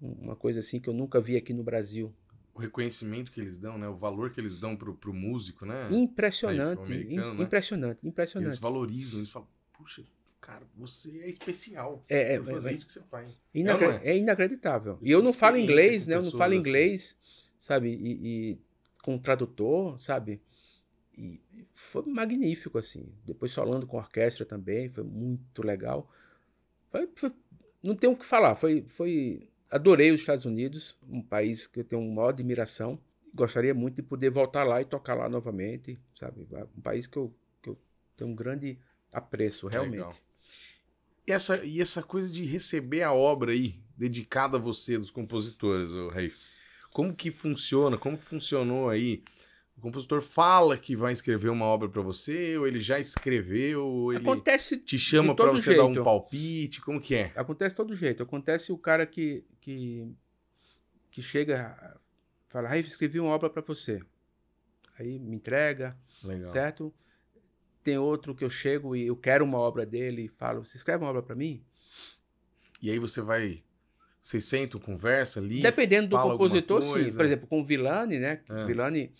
uma coisa assim que eu nunca vi aqui no Brasil. O reconhecimento que eles dão, né, o valor que eles dão pro, pro músico, né? Impressionante, Aí, in, né? impressionante, impressionante. Eles valorizam, eles falam, puxa, cara, você é especial. É, é, fazer é, isso que você faz. É inacre é, é inacreditável. E eu não falo inglês, né? Eu não falo assim. inglês, sabe? E, e com o tradutor, sabe? E foi magnífico, assim. Depois falando com a orquestra também, foi muito legal. Foi, foi, não tenho o que falar. Foi, foi, adorei os Estados Unidos, um país que eu tenho uma maior admiração. Gostaria muito de poder voltar lá e tocar lá novamente, sabe? Um país que eu, que eu tenho um grande apreço, realmente. Legal. Essa, e essa coisa de receber a obra aí, dedicada a você, dos compositores, o Raif, como que funciona? Como que funcionou aí? O compositor fala que vai escrever uma obra para você, ou ele já escreveu, ou ele acontece te chama para você jeito. dar um palpite, como que é? Acontece todo jeito. Acontece o cara que que, que chega fala, Raif, escrevi uma obra para você. Aí me entrega, Legal. certo? Tem outro que eu chego e eu quero uma obra dele e falo, você escreve uma obra para mim? E aí você vai vocês sentam, conversa, ali. Dependendo do compositor, sim. Por exemplo, com o Villani, né? É. Villani,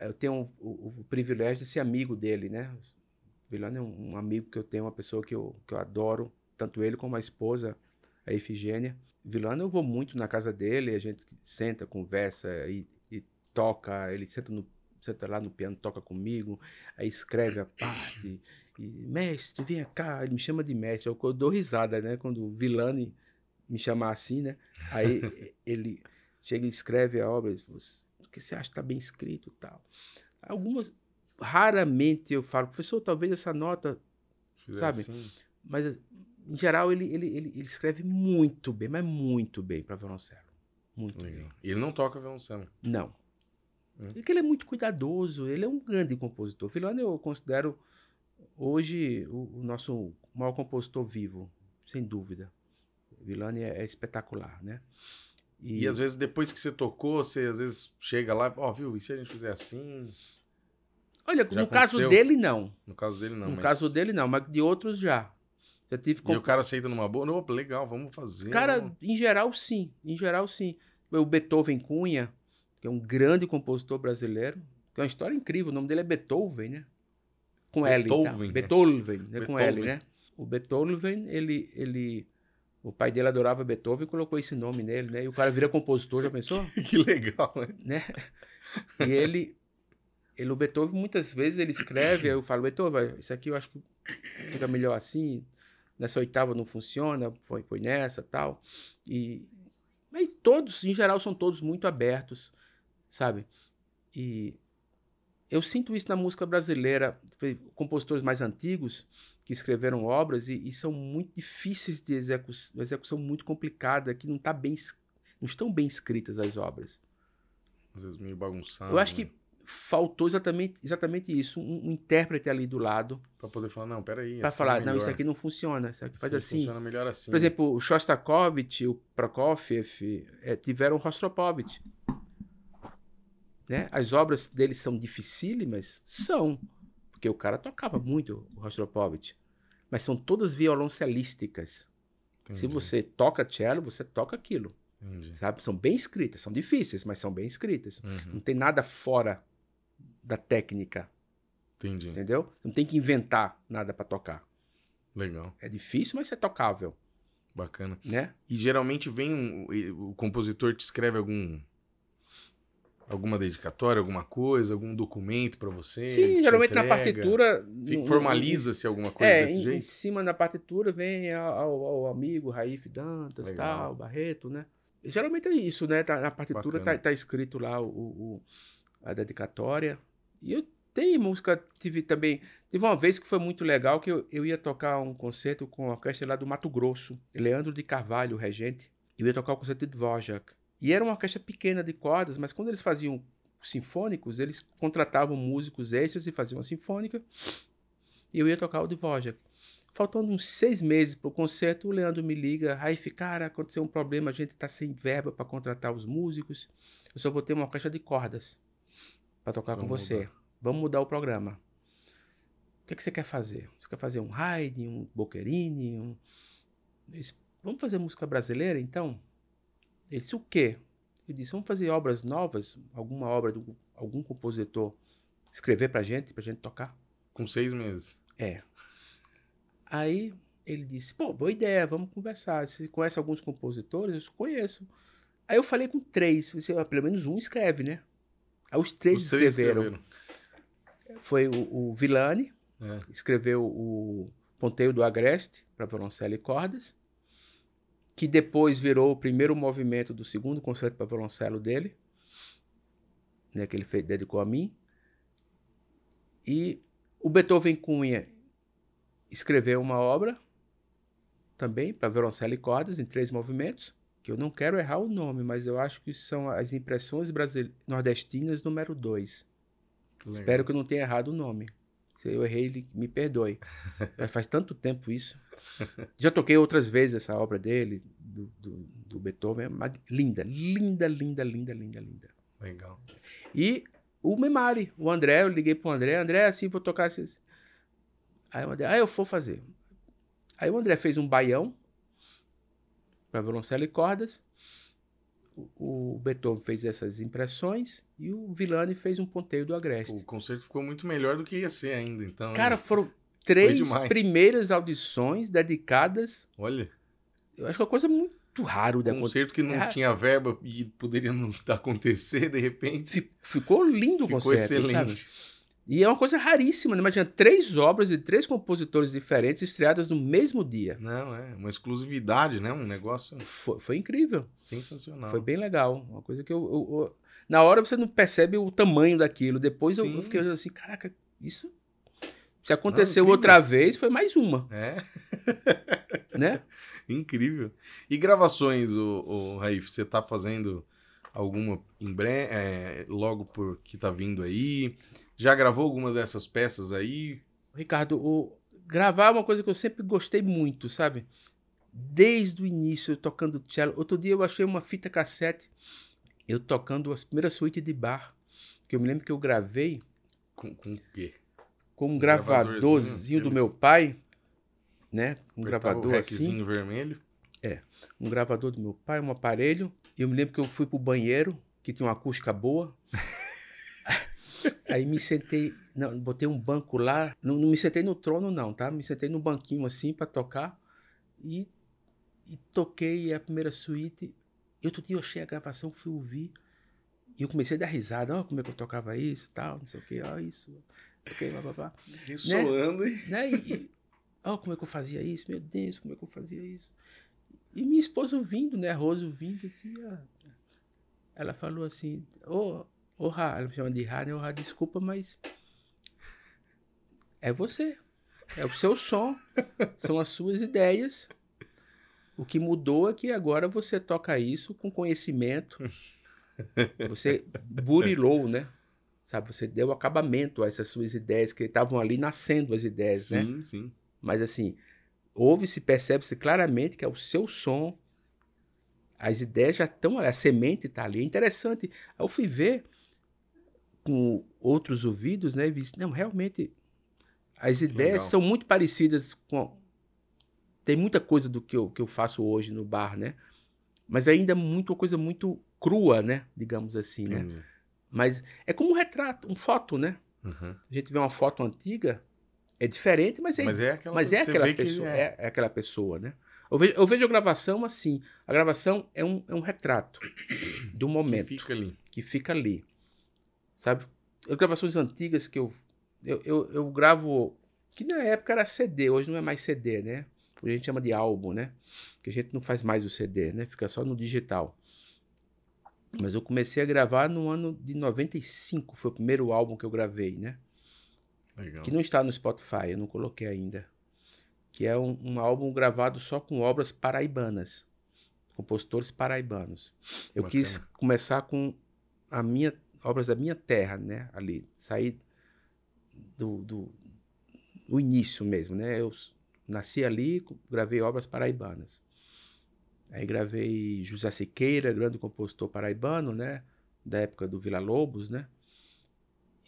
eu tenho o, o, privilégio de ser amigo dele, né? O Villani é um, amigo que eu tenho, uma pessoa que eu, que eu adoro, tanto ele como a esposa, a Efigênia. Villani, eu vou muito na casa dele, a gente senta, conversa e, e toca, ele senta no senta lá no piano, toca comigo, aí escreve a parte. E, mestre, vem cá, ele me chama de mestre. Eu, eu dou risada, né? Quando o Vilani me chamar assim, né? Aí ele chega e escreve a obra, diz, o que você acha que está bem escrito tal. Algumas, raramente eu falo, professor, talvez essa nota, sabe? Assim. Mas, em geral, ele, ele, ele, ele, escreve muito bem, mas muito bem para violoncelo. Muito Legal. bem. E ele não toca violoncelo? Não. Né? que ele é muito cuidadoso, ele é um grande compositor. Filone eu considero hoje o, o, nosso maior compositor vivo, sem dúvida. Vilani é, é espetacular, né? E... e... às vezes depois que você tocou, você às vezes chega lá, ó, oh, viu, e se a gente fizer assim? Olha, já no aconteceu? caso dele não. No caso dele não. No mas... caso dele não, mas de outros já. já tive comp... E o cara aceita numa boa, opa, legal, vamos fazer. Cara, vamos... em geral sim, em geral sim. O Beethoven Cunha, que é um grande compositor brasileiro. Tem é uma história incrível, o nome dele é Beethoven, né? Com então. Beethoven, L, tá? né? Beethoven, né? Beethoven. com L, né? O Beethoven, ele, ele, o pai dele adorava Beethoven e colocou esse nome nele, né? E o cara vira compositor, já pensou? que legal, né? né? E ele, ele, o Beethoven, muitas vezes ele escreve, eu falo, Beethoven, isso aqui eu acho que fica melhor assim, nessa oitava não funciona, foi, foi nessa, tal. E, mas todos, em geral, são todos muito abertos sabe? E eu sinto isso na música brasileira, compositores mais antigos que escreveram obras e, e são muito difíceis de execução, uma execução muito complicada, que não tá bem não estão bem escritas as obras. Às vezes meio bagunçado. Eu acho né? que faltou exatamente, exatamente isso, um, um intérprete ali do lado. Para poder falar, não, peraí. Para assim é falar, é não, isso aqui não funciona, isso aqui faz assim. Funciona melhor assim. Por exemplo, o Shostakovich o Prokofiev é, tiveram o Rostropovich. Né? As obras dele são dificílimas? São, porque o cara tocava muito o Rostropovich. Mas são todas violoncelísticas. Entendi. Se você toca cello, você toca aquilo. Entendi. Sabe? São bem escritas, são difíceis, mas são bem escritas. Uhum. Não tem nada fora da técnica. Entendi. Entendeu? Não tem que inventar nada para tocar. Legal. É difícil, mas é tocável. Bacana. Né? E geralmente vem um, o compositor te escreve algum alguma dedicatória, alguma coisa, algum documento para você? Sim, geralmente entrega, na partitura. Formaliza-se alguma coisa é, desse em, jeito? Em cima da partitura vem o amigo Raif Dantas, tal, Barreto, né? Geralmente é isso, né? Tá, na partitura tá, tá, escrito lá o, o, a dedicatória. E eu tenho música, tive também. Teve uma vez que foi muito legal que eu, eu ia tocar um concerto com a orquestra lá do Mato Grosso, Leandro de Carvalho, regente. Eu ia tocar o concerto de Dvorak. E era uma orquestra pequena de cordas, mas quando eles faziam sinfônicos, eles contratavam músicos extras e faziam uma sinfônica. E eu ia tocar o Dvorak. Faltando uns seis meses para o concerto, o Leandro me liga. Raif, cara, aconteceu um problema, a gente está sem verba para contratar os músicos. Eu só vou ter uma orquestra de cordas para tocar Vamos com você. Mudar. Vamos mudar o programa. O que, é que você quer fazer? Você quer fazer um Haydn, um Boquerini? Um... Vamos fazer música brasileira, então? Ele disse: O quê? Ele disse: Vamos fazer obras novas, alguma obra de algum compositor escrever pra gente, pra gente tocar. Com seis meses. É. Aí ele disse: Pô, boa ideia, vamos conversar. Você conhece alguns compositores? Eu disse, conheço. Aí eu falei com três. Você, ah, pelo menos um escreve, né? Aí os três, os três escreveram. escreveram. Foi o, o Villani, é. escreveu o Ponteio do Agreste para violoncelo e cordas que depois virou o primeiro movimento do segundo concerto para violoncelo dele, né, que ele fez, dedicou a mim. E o Beethoven Cunha escreveu uma obra também para violoncelo e cordas em três movimentos, que eu não quero errar o nome, mas eu acho que são as impressões nordestinas número dois. Espero que eu não tenha errado o nome. Se eu errei, me perdoe. mas faz tanto tempo isso. Já toquei outras vezes essa obra dele, do, do, do Beethoven. É linda, linda, linda, linda, linda, linda. Legal. E o Memari, o André, eu liguei pro André, André, assim, vou tocar esses. Aí o André, ah, eu vou fazer. Aí o André fez um baião para violoncelo e cordas. O, o Beethoven fez essas impressões e o Villani fez um ponteio do Agreste. O concerto ficou muito melhor do que ia ser ainda, então. Cara, foram três primeiras audições dedicadas. Olha. Eu acho que é uma coisa muito raro de acontecer. Concerto que não é. tinha verba e poderia não acontecer de repente. Ficou lindo o concerto. Ficou excelente. Sabe? E é uma coisa raríssima, né? Imagina, três obras de três compositores diferentes estreadas no mesmo dia. Não, é uma exclusividade, né? Um negócio. Foi, foi incrível. Sensacional. Foi bem legal. Uma coisa que eu, eu, eu, Na hora você não percebe o tamanho daquilo. Depois eu, eu fiquei assim, caraca, isso se aconteceu Não, outra vez, foi mais uma. É. né? Incrível. E gravações, o, o Raif, você tá fazendo alguma em Bre, é, logo por que tá vindo aí? Já gravou algumas dessas peças aí? Ricardo, o, gravar é uma coisa que eu sempre gostei muito, sabe? Desde o início, tocando cello. Outro dia eu achei uma fita cassete, eu tocando as primeiras suítes de bar, que eu me lembro que eu gravei. Com, com o quê? com um gravadorzinho do meu pai, né? Um gravador o assim. vermelho. É, um gravador do meu pai, um aparelho. Eu me lembro que eu fui pro banheiro, que tinha uma acústica boa. Aí me sentei, não, botei um banco lá, não, não, me sentei no trono não, tá? Me sentei no banquinho assim para tocar e, e, toquei a primeira suíte. Eu outro dia eu achei a gravação, fui ouvir e eu comecei a dar risada, Olha como é que eu tocava isso, tal, não sei o quê, Olha isso ok, papapá. Né? né? E, e, oh, como é que eu fazia isso? Meu Deus, como é que eu fazia isso? E minha esposa ouvindo, né? Rosa ouvindo, assim, ela, ela falou assim, ô, oh, oh, Ra, ela me chama de Ra, né? Oh, Ra, desculpa, mas é você. É o seu som, são as suas ideias. O que mudou é que agora você toca isso com conhecimento. Você burilou, né? sabe? Você deu acabamento a essas suas ideias, que estavam ali nascendo as ideias, sim, né? Sim, sim. Mas assim, ouve-se, percebe-se claramente que é o seu som, as ideias já estão ali, a semente está ali. É interessante. Eu fui ver com outros ouvidos, né? E vi, não, realmente as ideias Legal. são muito parecidas com. Tem muita coisa do que eu, que eu faço hoje no bar, né? Mas ainda é uma coisa muito crua, né? Digamos assim, né? Hum. Mas é como um retrato, uma foto, né? Uhum. A gente vê uma foto antiga, é diferente, mas é, mas é aquela, mas é aquela pessoa. É. é... é... aquela pessoa, né? Eu vejo, eu vejo, a gravação assim. A gravação é um, é um retrato do momento. Que fica ali. Que fica ali. Sabe? Eu, gravações antigas que eu, eu, eu, eu gravo. Que na época era CD, hoje não é mais CD, né? a gente chama de álbum, né? Que a gente não faz mais o CD, né? Fica só no digital. Mas eu comecei a gravar no ano de 95, foi o primeiro álbum que eu gravei, né? Legal. Que não está no Spotify, eu não coloquei ainda. Que é um, um álbum gravado só com obras paraibanas, compositores paraibanos. Eu Bacana. quis começar com a minha obras da minha terra, né? Ali, sair do, do, do início mesmo, né? Eu nasci ali, gravei obras paraibanas. Aí gravei José Siqueira, grande compositor paraibano, né? Da época do Vila Lobos, né?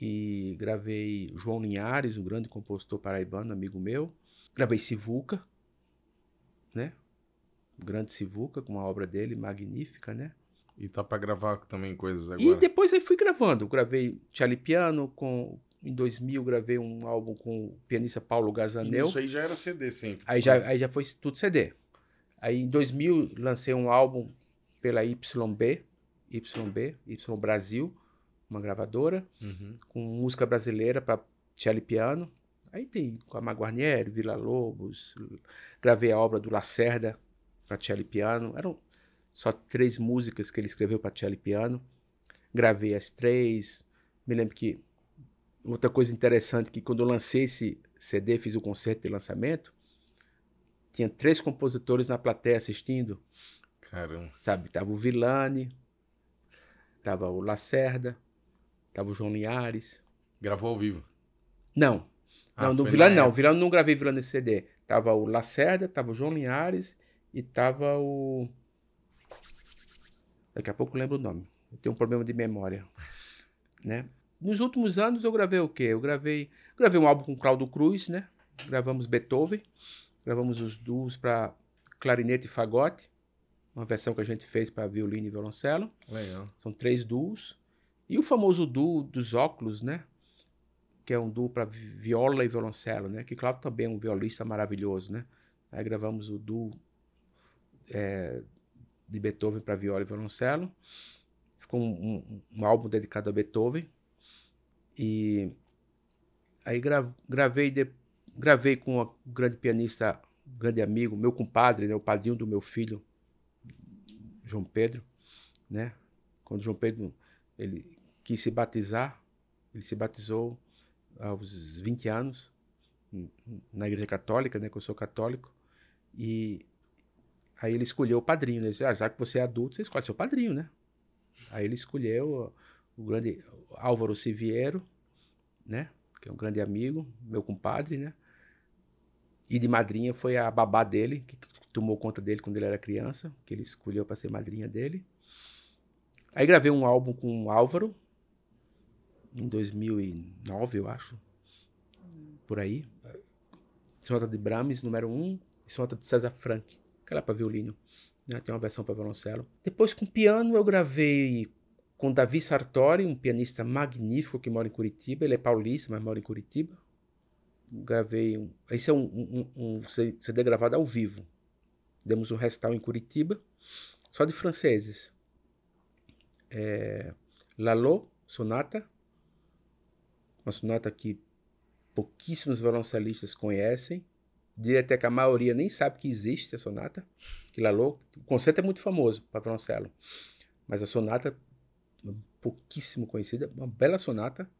E gravei João Linhares, um grande compositor paraibano, amigo meu. Gravei Sivuca, né? O grande Sivuca, com uma obra dele magnífica, né? E tá para gravar também coisas agora. E depois aí fui gravando. gravei Tchali Piano com em 2000 gravei um álbum com o pianista Paulo Gazanel. isso aí já era CD sempre. Aí já, aí já foi tudo CD. Aí em 2000 lancei um álbum pela YB, YB, Y Brasil, uma gravadora, uhum. com música brasileira para cello e piano. Aí tem com a Maguarnieri, Vila Lobos, gravei a obra do Lacerda para cello e piano. Eram só três músicas que ele escreveu para cello e piano. Gravei as três. Me lembro que outra coisa interessante que quando eu lancei esse CD, fiz o concerto de lançamento, tinha três compositores na plateia assistindo. Caramba. Sabe, tava o Villani, tava o Lacerda, tava o João Linhares. Gravou ao vivo? Não. Ah, não, no não. Villani não gravei Villani nesse CD. Tava o Lacerda, tava o João Linhares e tava o. Daqui a pouco eu lembro o nome. Eu tenho um problema de memória. né? Nos últimos anos eu gravei o quê? Eu gravei, gravei um álbum com Cláudio Cruz, né? Gravamos Beethoven. Gravamos os duos para clarinete e fagote, uma versão que a gente fez para violino e violoncelo. Legal. São três duos. E o famoso duo dos óculos, né? Que é um duo para viola e violoncelo, né? Que Cláudio também é um violista maravilhoso, né? Aí gravamos o duo é, de Beethoven para viola e violoncelo. Ficou um, um, um, álbum dedicado a Beethoven. E aí gra gravei depois. Gravei com um grande pianista, um grande amigo, meu compadre, né, o padrinho do meu filho, João Pedro, né? Quando João Pedro ele quis se batizar, ele se batizou aos 20 anos hum, na igreja católica, né, que eu sou católico, e aí ele escolheu o padrinho, né? Ah, já que você é adulto, você escolhe seu padrinho, né? Aí ele escolheu o grande Álvaro Siviero, né? Que é um grande amigo, meu compadre, né? E de madrinha foi a babá dele, que tomou conta dele quando ele era criança, que ele escolheu para ser madrinha dele. Aí gravei um álbum com o Álvaro, em 2009, eu acho, por aí. Sonata de Brahms, número 1, um, e sonata de César Franck, aquela para violino. Né? Tem uma versão para violoncelo. Depois, com piano, eu gravei com Davi Sartori, um pianista magnífico que mora em Curitiba. Ele é paulista, mas mora em Curitiba gravei. Um, esse é um, um, um, CD gravado ao vivo. Demos um recital em Curitiba, só de franceses. É, Lalo, sonata. Uma sonata que pouquíssimos violoncelistas conhecem. Diria até que a maioria nem sabe que existe a sonata. Que Lalo, o concerto é muito famoso para violoncelo. Mas a sonata, pouquíssimo conhecida, uma bela sonata.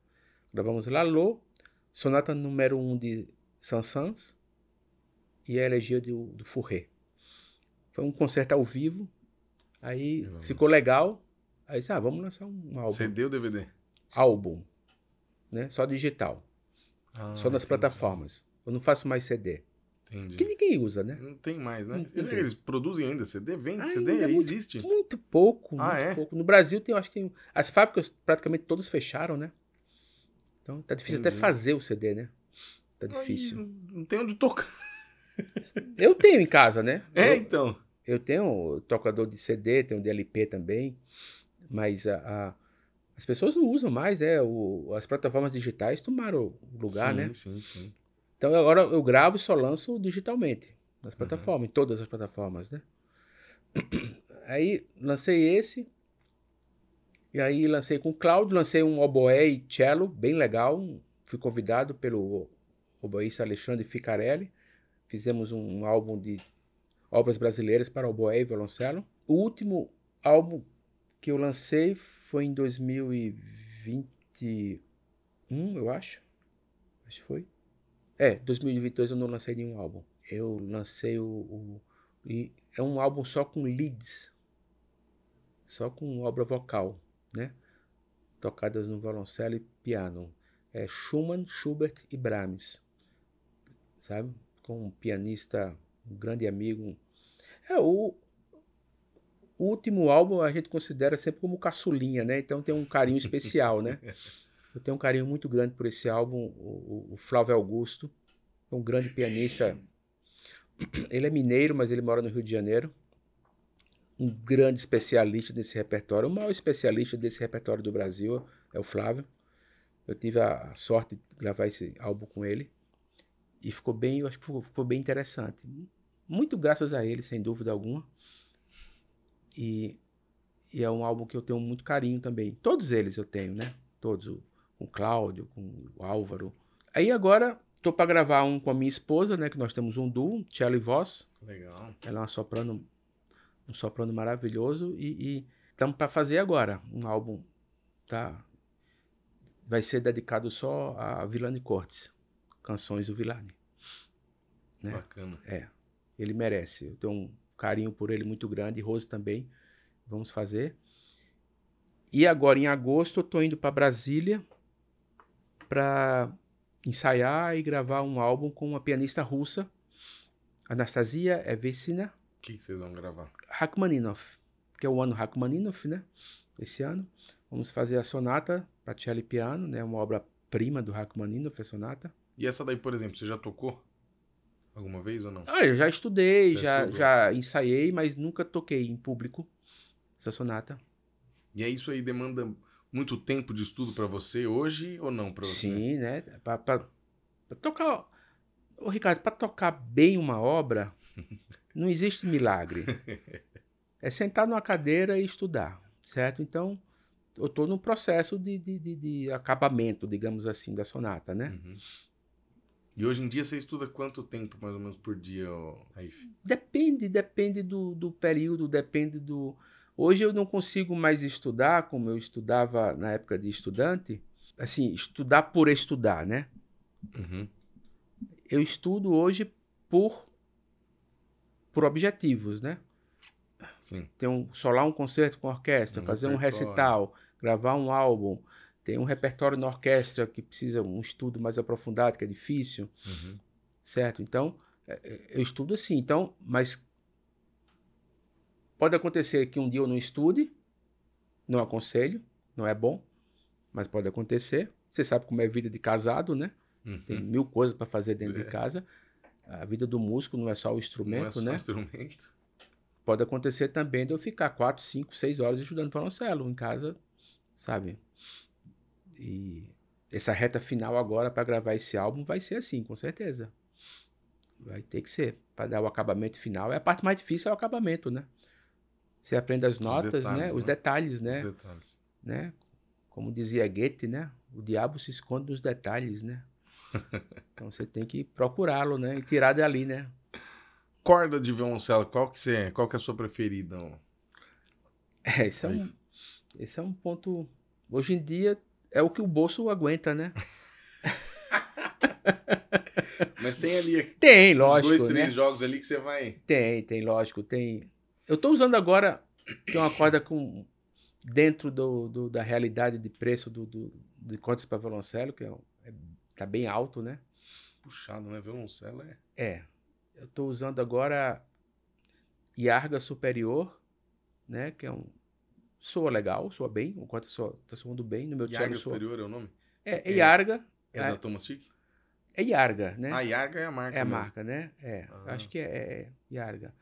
Gravamos Lalo, Sonata número 1 um de Saint-Saëns e a Elegia do, do Fourré. Foi um concerto ao vivo, aí Meu ficou amor. legal, aí disse, ah, vamos lançar um álbum. CD ou DVD? Álbum, né? Só digital, ah, só nas entendi. plataformas. Eu não faço mais CD. Entendi. Que ninguém usa, né? Não tem mais, né? Tem. Eles produzem ainda CD? Vende CD? É muito, existe? Muito pouco, ah, muito é? pouco. No Brasil tem, acho que tem, as fábricas praticamente todas fecharam, né? Então tá difícil Entendi. até fazer o CD, né? Tá difícil. Aí, não tem onde tocar. Eu tenho em casa, né? É, eu, então. Eu tenho tocador de CD, tenho DLP também, mas a, a, as pessoas não usam mais, né? O, as plataformas digitais tomaram lugar, sim, né? Sim, sim. Então agora eu gravo e só lanço digitalmente, nas plataformas, uhum. em todas as plataformas, né? Aí lancei esse, e aí lancei com o Cláudio, lancei um oboé e cello, bem legal. Fui convidado pelo oboísta Alexandre Ficarelli. Fizemos um álbum de obras brasileiras para oboé e violoncelo. O último álbum que eu lancei foi em 2021, eu acho. Acho que foi. É, 2022 eu não lancei nenhum álbum. Eu lancei o, o é um álbum só com leads, só com obra vocal né? tocadas no violoncelo e piano. É Schumann, Schubert e Brahms, sabe? Com um pianista, um grande amigo. É o, o último álbum a gente considera sempre como caçulinha, né? Então tem um carinho especial, né? Eu tenho um carinho muito grande por esse álbum, o, o Flávio Augusto, é um grande pianista. Ele é mineiro, mas ele mora no Rio de Janeiro um grande especialista desse repertório, o maior especialista desse repertório do Brasil é o Flávio. Eu tive a sorte de gravar esse álbum com ele e ficou bem, eu acho que ficou, ficou bem interessante. Muito graças a ele, sem dúvida alguma. E, e, é um álbum que eu tenho muito carinho também. Todos eles eu tenho, né? Todos, o, com o Cláudio, com o Álvaro. Aí agora tô para gravar um com a minha esposa, né, que nós temos um duo, cello e voz. Legal. Ela é uma soprano um soprano maravilhoso e estamos para fazer agora um álbum, tá? Vai ser dedicado só a Vilani Cortes, canções do Vilani. Né? Bacana. É, ele merece. Eu tenho um carinho por ele muito grande, Rose também. Vamos fazer. E agora em agosto eu tô indo para Brasília para ensaiar e gravar um álbum com uma pianista russa, Anastasia Evesina o que, vocês vão gravar? Rachmaninoff, que é o ano Rachmaninoff, né? Esse ano. Vamos fazer a sonata para cello e piano, né? Uma obra-prima do Rachmaninoff, a sonata. E essa daí, por exemplo, você já tocou? Alguma vez ou não? Ah, eu já estudei, já, já, ensaiei, mas nunca toquei em público essa sonata. E é isso aí demanda muito tempo de estudo para você hoje ou não para você? Sim, né? Para tocar, o Ricardo, para tocar bem uma obra, Não existe milagre. é sentar numa cadeira e estudar, certo? Então, eu estou num processo de, de, de, de, acabamento, digamos assim, da sonata, né? Uhum. E hoje em dia você estuda quanto tempo, mais ou menos, por dia, Raif? Depende, depende do, do período, depende do... Hoje eu não consigo mais estudar como eu estudava na época de estudante. Assim, estudar por estudar, né? Uhum. Eu estudo hoje por por objetivos, né? Sim. Tem um, solar um concerto com orquestra, um fazer repertório. um recital, gravar um álbum, tem um repertório na orquestra que precisa um estudo mais aprofundado, que é difícil, uhum. certo? Então, é, é, eu estudo assim, então, mas pode acontecer que um dia eu não estude, não aconselho, não é bom, mas pode acontecer. Você sabe como é a vida de casado, né? Uhum. Tem mil coisas para fazer dentro é. de casa a vida do músico não é só o instrumento, não é só né? instrumento. Pode acontecer também de eu ficar 4, 5, 6 horas estudando violoncelo em casa, sabe? E essa reta final agora para gravar esse álbum vai ser assim, com certeza. Vai ter que ser. Para dar o acabamento final. É a parte mais difícil é o acabamento, né? Você aprende as notas, né? Os né? detalhes, né? Os detalhes, né? Os detalhes. né? Como dizia Goethe, né? O diabo se esconde nos detalhes, né? Então você tem que procurá-lo, né? E tirar dali, né? Corda de violoncelo, qual que você é? Qual que é a sua preferida? É, isso é, um, esse é um ponto. Hoje em dia é o que o bolso aguenta, né? Mas tem ali. Tem, lógico. Os dois, três né? jogos ali que você vai. Tem, tem, lógico. Tem. Eu estou usando agora. é uma corda com. Dentro do, do da realidade de preço do, do, de cordas para violoncelo, que é, é Tá bem alto, né? Puxado, né? Violoncelo é. É. Eu tô usando agora Iarga Superior, né? Que é um. Soa legal, soa bem. O quanto soa, tá soando bem no meu Iarga cello. Superior é o nome? É, é Iarga. É, é da Chic? Né? É Iarga, né? A ah, Iarga é a marca. É a né? marca, né? É. Ah. Acho que é, é Iarga. É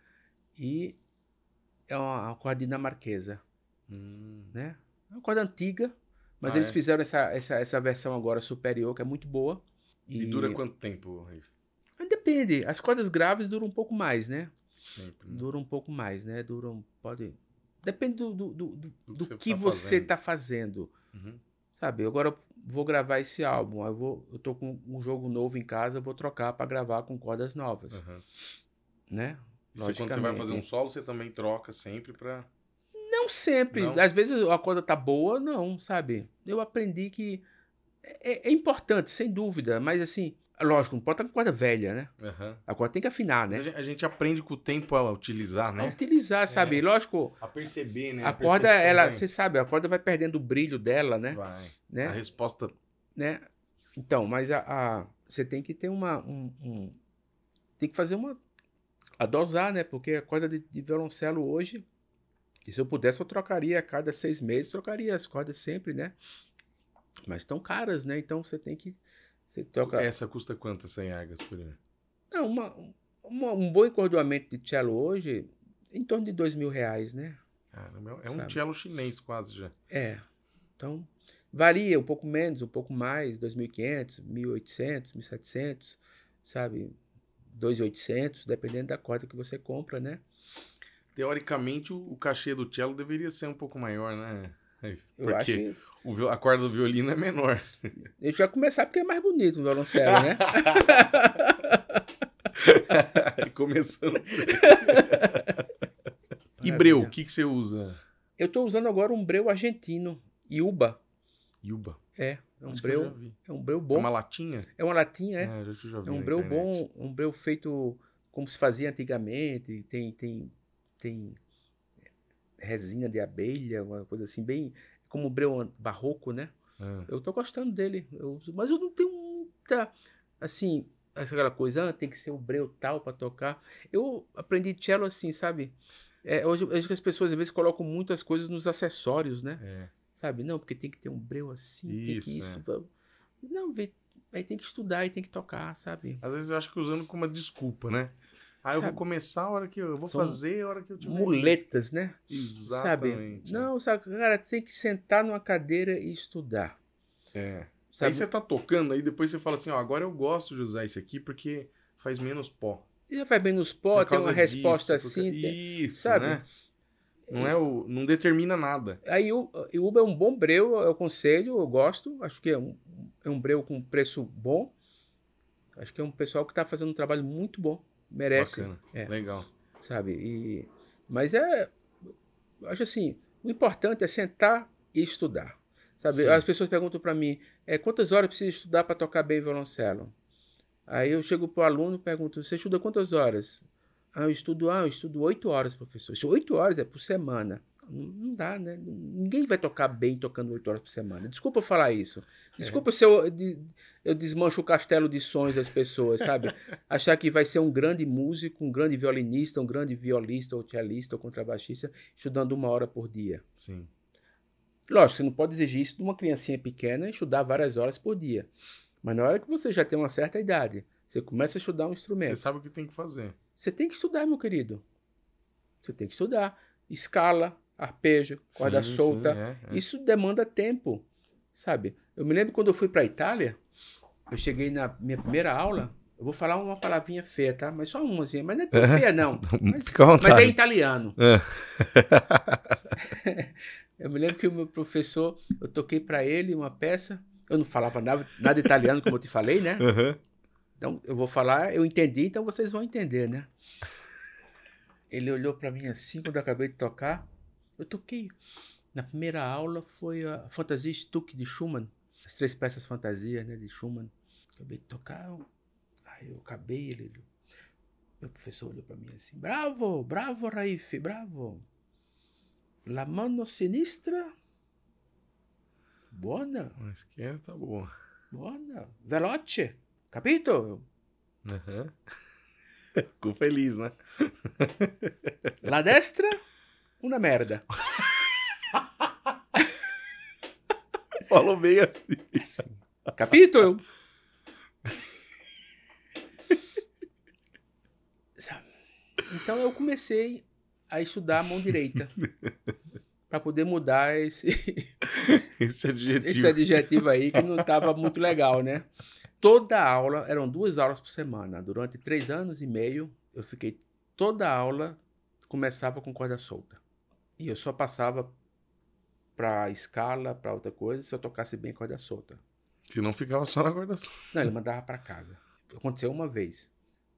e é uma, uma corda dinamarquesa. Hum. Né? É uma corda antiga, mas ah, eles é? fizeram essa, essa, essa versão agora superior, que é muito boa. E, e dura quanto tempo, Riff? Ah, depende. As cordas graves duram um pouco mais, né? Sempre. Né? Duram um pouco mais, né? Duram. Pode. Depende do, do, do, do, do que, que você está fazendo. Tá fazendo. Uhum. Sabe? Agora eu vou gravar esse álbum. Eu, vou, eu tô com um jogo novo em casa, eu vou trocar para gravar com cordas novas. Uhum. Né? E quando você vai fazer um solo, você também troca sempre para não sempre. Não. Às vezes a coisa tá boa, não, sabe? Eu aprendi que é, é, é importante, sem dúvida, mas assim, lógico, não pode estar com corda velha, né? Uhum. A corda tem que afinar, né? a gente aprende com o tempo a utilizar, né? A utilizar, sabe? É. Lógico. A perceber, né? A, a corda, ela, você sabe, a corda vai perdendo o brilho dela, né? Vai. Né? A resposta. Né? Então, mas a, a você tem que ter uma. Um, um, tem que fazer uma. A dosar, né? Porque a corda de, de violoncelo hoje e se eu pudesse, eu trocaria a cada seis meses, trocaria as cordas sempre, né? Mas estão caras, né? Então você tem que. Você troca... Essa custa quanto, 100 agas por ano? Não, uma, uma, um bom encordoamento de cello hoje, em torno de dois mil reais, né? Caramba, é um Sabe? cello chinês quase já. É. Então, varia um pouco menos, um pouco mais, 2.500, 1.800, 1.700, sabe? 2.800, dependendo da corda que você compra, né? teoricamente, o, cachê do cello deveria ser um pouco maior, né? É, porque que... a corda do violino é menor. gente já começar porque é mais bonito o violoncelo, né? Começando. e breu, o que, que você usa? Eu estou usando agora um breu argentino, Iuba. Iuba. É, é, é um breu, é um breu bom. É uma latinha? É uma latinha, é. É, é um breu internet. bom, um breu feito como se fazia antigamente, tem tem tem é, resina de abelha, uma coisa assim, bem como o breu barroco, né? É. Eu tô gostando dele, eu, mas eu não tenho muita, assim, aquela coisa, ah, tem que ser o breu tal para tocar. Eu aprendi cello assim, sabe? É, hoje, as pessoas às vezes colocam muitas coisas nos acessórios, né? É. Sabe? Não, porque tem que ter um breu assim, isso, tem que isso. É. Não, aí tem que estudar e tem que tocar, sabe? Às vezes eu acho que usando como uma desculpa, né? Aí sabe? eu vou começar a hora que eu, eu vou São fazer, a hora que eu tiver. Muletas, né? Exatamente. Sabe? Não, sabe, cara, você tem que sentar numa cadeira e estudar. É. Sabe? Aí você tá tocando, aí depois você fala assim, ó, agora eu gosto de usar esse aqui porque faz menos pó. E faz menos pó, tem uma disso, resposta assim. Isso, sabe? Né? Não é o, não determina nada. Aí o, o Uber é um bom breu, eu é aconselho, eu gosto. Acho que é um, é um breu com preço bom. Acho que é um pessoal que está fazendo um trabalho muito bom merece. Bacana. É, Legal. Sabe? E, mas é. Acho assim, o importante é sentar e estudar. Sabe? Sim. As pessoas perguntam para mim, é, quantas horas precisa estudar para tocar bem violoncelo? Aí eu chego para o aluno e pergunto, você estuda quantas horas? Ah, eu estudo, ah, eu estudo oito horas, professor. Oito horas é por semana. Não dá, né? Ninguém vai tocar bem tocando oito horas por semana. Desculpa eu falar isso. É. Desculpa é. se eu, eu desmancho o castelo de sonhos das pessoas, sabe? Achar que vai ser um grande músico, um grande violinista, um grande violista, ou cellista, ou contrabaixista, estudando uma hora por dia. Sim. Lógico, você não pode exigir isso de uma criancinha pequena estudar várias horas por dia. Mas na hora que você já tem uma certa idade, você começa a estudar um instrumento. Você sabe o que tem que fazer. Você tem que estudar, meu querido. Você tem que estudar. Escala, arpejo, corda sim, solta. Sim, é, é. Isso demanda tempo, sabe? Eu me lembro quando eu fui para a Itália, eu cheguei na minha primeira aula. Eu vou falar uma palavrinha feia, tá? Mas só uma, assim. Mas não é tão é. feia, não. Mas, mas é italiano. É. eu me lembro que o meu professor, eu toquei para ele uma peça. Eu não falava nada, nada italiano, como eu te falei, né? Uhum. Então, eu vou falar, eu entendi, então vocês vão entender, né? Ele olhou para mim assim quando eu acabei de tocar. Eu toquei. Na primeira aula foi a Fantasia Stuck de Schumann, as três peças fantasia né, de Schumann. Acabei de tocar, aí eu acabei, ele, ele meu professor olhou para mim assim: bravo, bravo, Raif, bravo. La mano sinistra. Buona. A esquerda tá boa. Buona. Veloce. Capito? Uhum. Ficou feliz, né? La destra. Uma merda. Falou bem assim. assim. Capítulo. Então eu comecei a estudar a mão direita para poder mudar esse esse adjetivo. esse adjetivo aí que não estava muito legal, né? Toda aula eram duas aulas por semana. Durante três anos e meio eu fiquei toda aula começava com corda solta. E eu só passava pra escala, pra outra coisa, se eu tocasse bem corda solta. Se não ficava só na corda solta. Não, ele mandava pra casa. Aconteceu uma vez.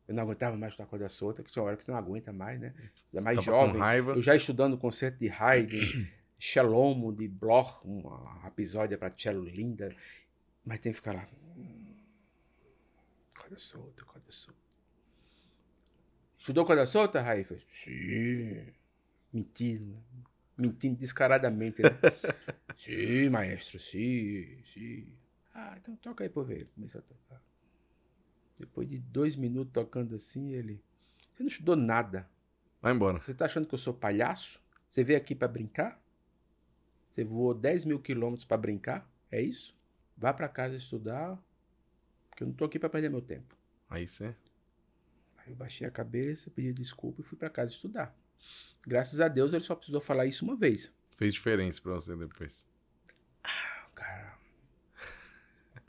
Eu não aguentava mais estudar corda solta, que são hora que você não aguenta mais, né? é mais Tava jovem. Eu já estudando concerto de Haydn, Shalom, de Bloch, uma episódio para cello linda. Mas tem que ficar lá. Hum, corda solta, corda solta. Estudou corda solta, Raífa? Sim. Mentira mentindo descaradamente. Né? sim, maestro, sim, sim. Ah, então toca aí para ver. Ele começou a tocar. Depois de dois minutos tocando assim, ele. Você não estudou nada. Vai embora. Você tá achando que eu sou palhaço? Você veio aqui para brincar? Você voou 10 mil quilômetros para brincar? É isso? Vá para casa estudar, porque eu não tô aqui para perder meu tempo. Aí você. Aí eu baixei a cabeça, pedi desculpa e fui para casa estudar. Graças a Deus ele só precisou falar isso uma vez. Fez diferença para você depois. Ah, cara.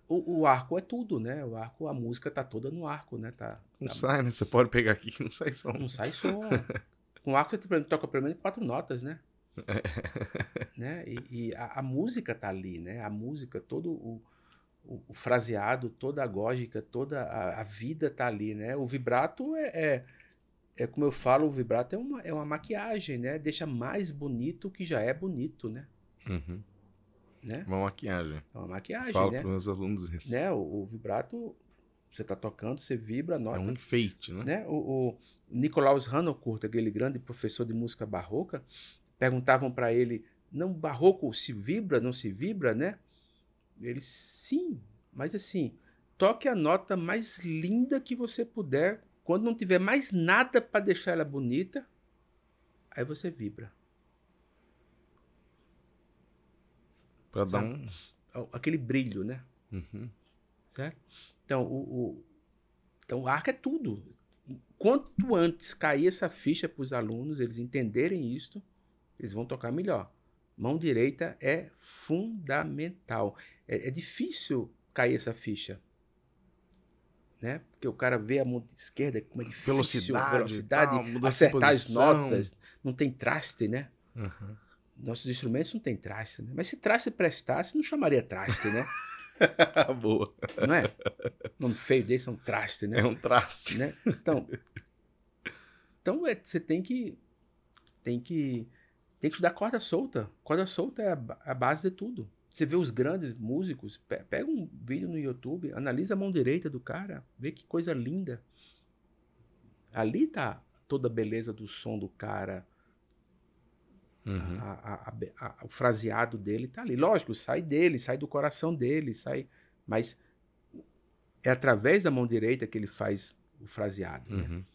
O, o, arco é tudo, né? O arco, a música tá toda no arco, né? Tá, Não tá... sai, né? Você pode pegar aqui que não sai som. Não sai som. Com o arco você toca pelo menos quatro notas, né? É. né? E, e a, a, música tá ali, né? A música, todo o, o, o fraseado, toda a gógica, toda a, a, vida tá ali, né? O vibrato é, é é como eu falo, o vibrato é uma, é uma maquiagem, né? Deixa mais bonito o que já é bonito, né? Uhum. né? Uma maquiagem. É uma maquiagem, Falo né? para meus alunos isso. Né? O, o vibrato, você está tocando, você vibra, nota. É um enfeite, né? né? O, o Nicolaus Ranoncourt, aquele grande professor de música barroca, perguntavam para ele, não, barroco se vibra, não se vibra, né? Ele, sim, mas assim, toque a nota mais linda que você puder quando não tiver mais nada para deixar ela bonita, aí você vibra. Para dar um... Então, aquele brilho, né? Uhum. Certo? Então, o, o, então, o arco é tudo. Quanto antes cair essa ficha para os alunos, eles entenderem isso, eles vão tocar melhor. Mão direita é fundamental. É, é difícil cair essa ficha né? Porque o cara vê a mão esquerda como é difícil, velocidade, velocidade tal, acertar as notas, não tem traste, né? Uhum. Nossos instrumentos não tem traste, né? Mas se traste prestasse, não chamaria traste, né? Boa. Não é? O nome feio desse é um traste, né? É um traste. Né? Então, então é, você tem que tem que tem que estudar corda solta. Corda solta é a, a base de tudo. Você vê os grandes músicos, pega um vídeo no YouTube, analisa a mão direita do cara, vê que coisa linda. Ali tá toda a beleza do som do cara. Uhum. A, a, a, o fraseado dele tá ali. Lógico, sai dele, sai do coração dele, sai. Mas é através da mão direita que ele faz o fraseado. Né? Uhum.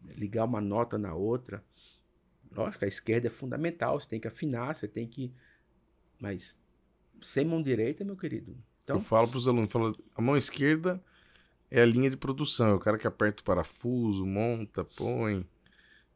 Né? Ligar uma nota na outra. Lógico, a esquerda é fundamental, você tem que afinar, você tem que. Mas sem mão direita, meu querido. Então, eu falo para os alunos, falo, a mão esquerda é a linha de produção, é o cara que aperta o parafuso, monta, põe.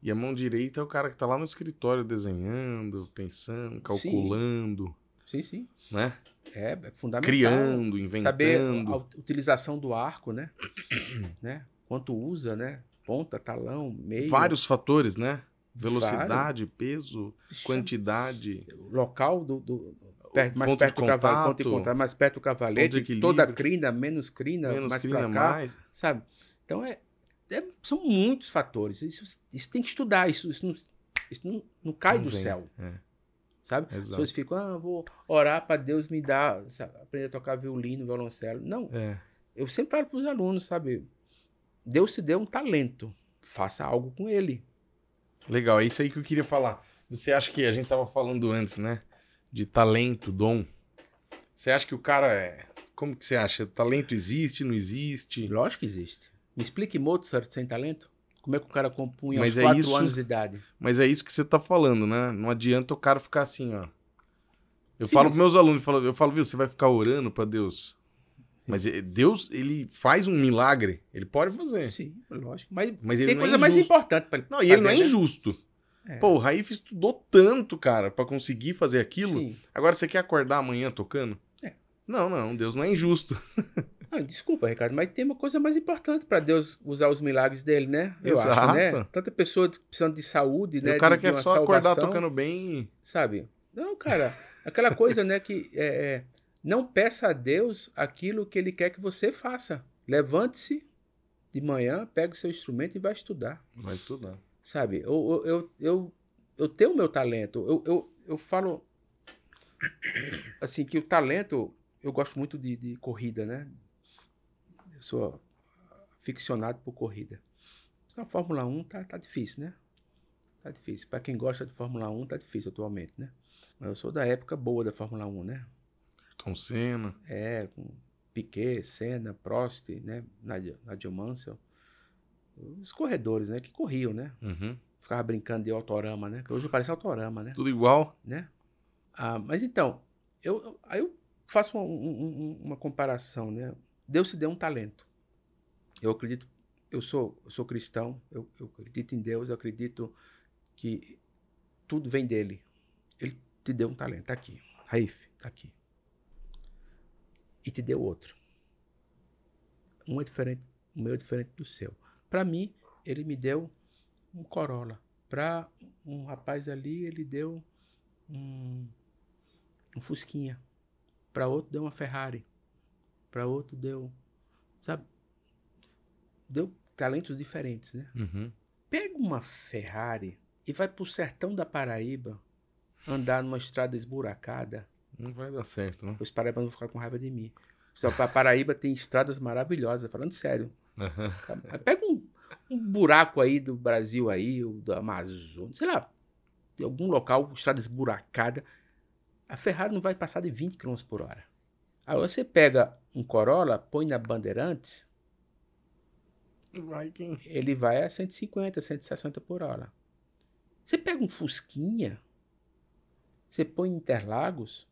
E a mão direita é o cara que está lá no escritório desenhando, pensando, calculando. Sim, sim. sim. Né? É, é, fundamental. Criando, inventando. Saber a utilização do arco, né? né? Quanto usa, né? Ponta, talão, meio. Vários fatores, né? Velocidade, peso, quantidade. Local do, do perto, mais perto do contato, cavalo, ponto de contato, mais perto do cavalete, toda crina, menos crina, menos mais crina, cá, mais. sabe? Então é, é, são muitos fatores. Isso, isso tem que estudar, isso, isso, não, isso não, não cai não do vem. céu. É. Sabe? Exato. As pessoas ficam, ah, vou orar para Deus me dar, sabe? aprender a tocar violino, violoncelo. Não. É. Eu sempre falo para os alunos, sabe? Deus te deu um talento, faça algo com ele. Legal, é isso aí que eu queria falar. Você acha que a gente estava falando antes, né? de talento, dom. Você acha que o cara é. Como que você acha? Talento existe, não existe? Lógico que existe. Me explique Mozart sem talento? Como é que o cara compunha mas aos é quatro isso, anos de idade? Mas é isso que você está falando, né? Não adianta o cara ficar assim, ó. Eu Sim, falo mas... meus alunos, eu falo, eu falo, viu, você vai ficar orando para Deus. Mas eh, Deus, ele faz um milagre. Ele pode fazer. Sim, lógico. Mas, mas tem é coisa é mais importante para ele. Não, e fazer, ele não é né? injusto. É. Pô, o Raif estudou tanto, cara, para conseguir fazer aquilo. Sim. Agora você quer acordar amanhã tocando? É. Não, não, Deus não é injusto. não, desculpa, Ricardo, mas tem uma coisa mais importante para Deus usar os milagres dele, né? Eu Exato. acho, né? Tanta pessoa precisando de saúde, né? o cara de, quer de só salvação, acordar tocando bem. Sabe? Não, cara, aquela coisa, né, que é, é, não peça a Deus aquilo que ele quer que você faça. Levante-se de manhã, pega o seu instrumento e vai estudar. Vai estudar. Sabe? Eu, eu, eu, eu, tenho o meu talento. Eu, eu, eu falo. Assim, que o talento. Eu gosto muito de, de corrida, né? Eu sou ficcionado por corrida. Na Fórmula 1 tá, tá difícil, né? Tá difícil. Para quem gosta de Fórmula 1, tá difícil atualmente, né? Mas eu sou da época boa da Fórmula 1, né? Tom Senna. É, com Piquet, Senna, Prost, né? Nadia, Nadia Mansell. Os corredores, né? Que corriam, né? Uhum. Ficava brincando de autorama, né? Que hoje parece autorama, né? Tudo igual. Né? Ah, mas então, eu, aí eu faço uma, um, uma comparação, né? Deus te deu um talento. Eu acredito, eu sou, eu sou cristão, eu, eu acredito em Deus, eu acredito que tudo vem dele. Ele te deu um talento, tá aqui. Raif, tá aqui. E te deu outro. Um é diferente, o meu é diferente do seu. Para mim, ele me deu um Corolla. Para um rapaz ali, ele deu um, um Fusquinha. Para outro, deu uma Ferrari. Para outro, deu. Sabe? Deu talentos diferentes, né? Uhum. Pega uma Ferrari e vai pro sertão da Paraíba andar numa estrada esburacada. Não vai dar certo, né? Os paraibanos vão ficar com raiva de mim. Só pra Paraíba tem estradas maravilhosas, falando sério. Uhum. Pega um um buraco aí do Brasil aí, ou da Amazônia, sei lá, de algum local, estrada esburacada, a Ferrari não vai passar de 20 km por hora. Aí você pega um Corolla, põe na Bandeirantes, ele vai a 150, 160 por hora. Você pega um Fusquinha, você põe Interlagos,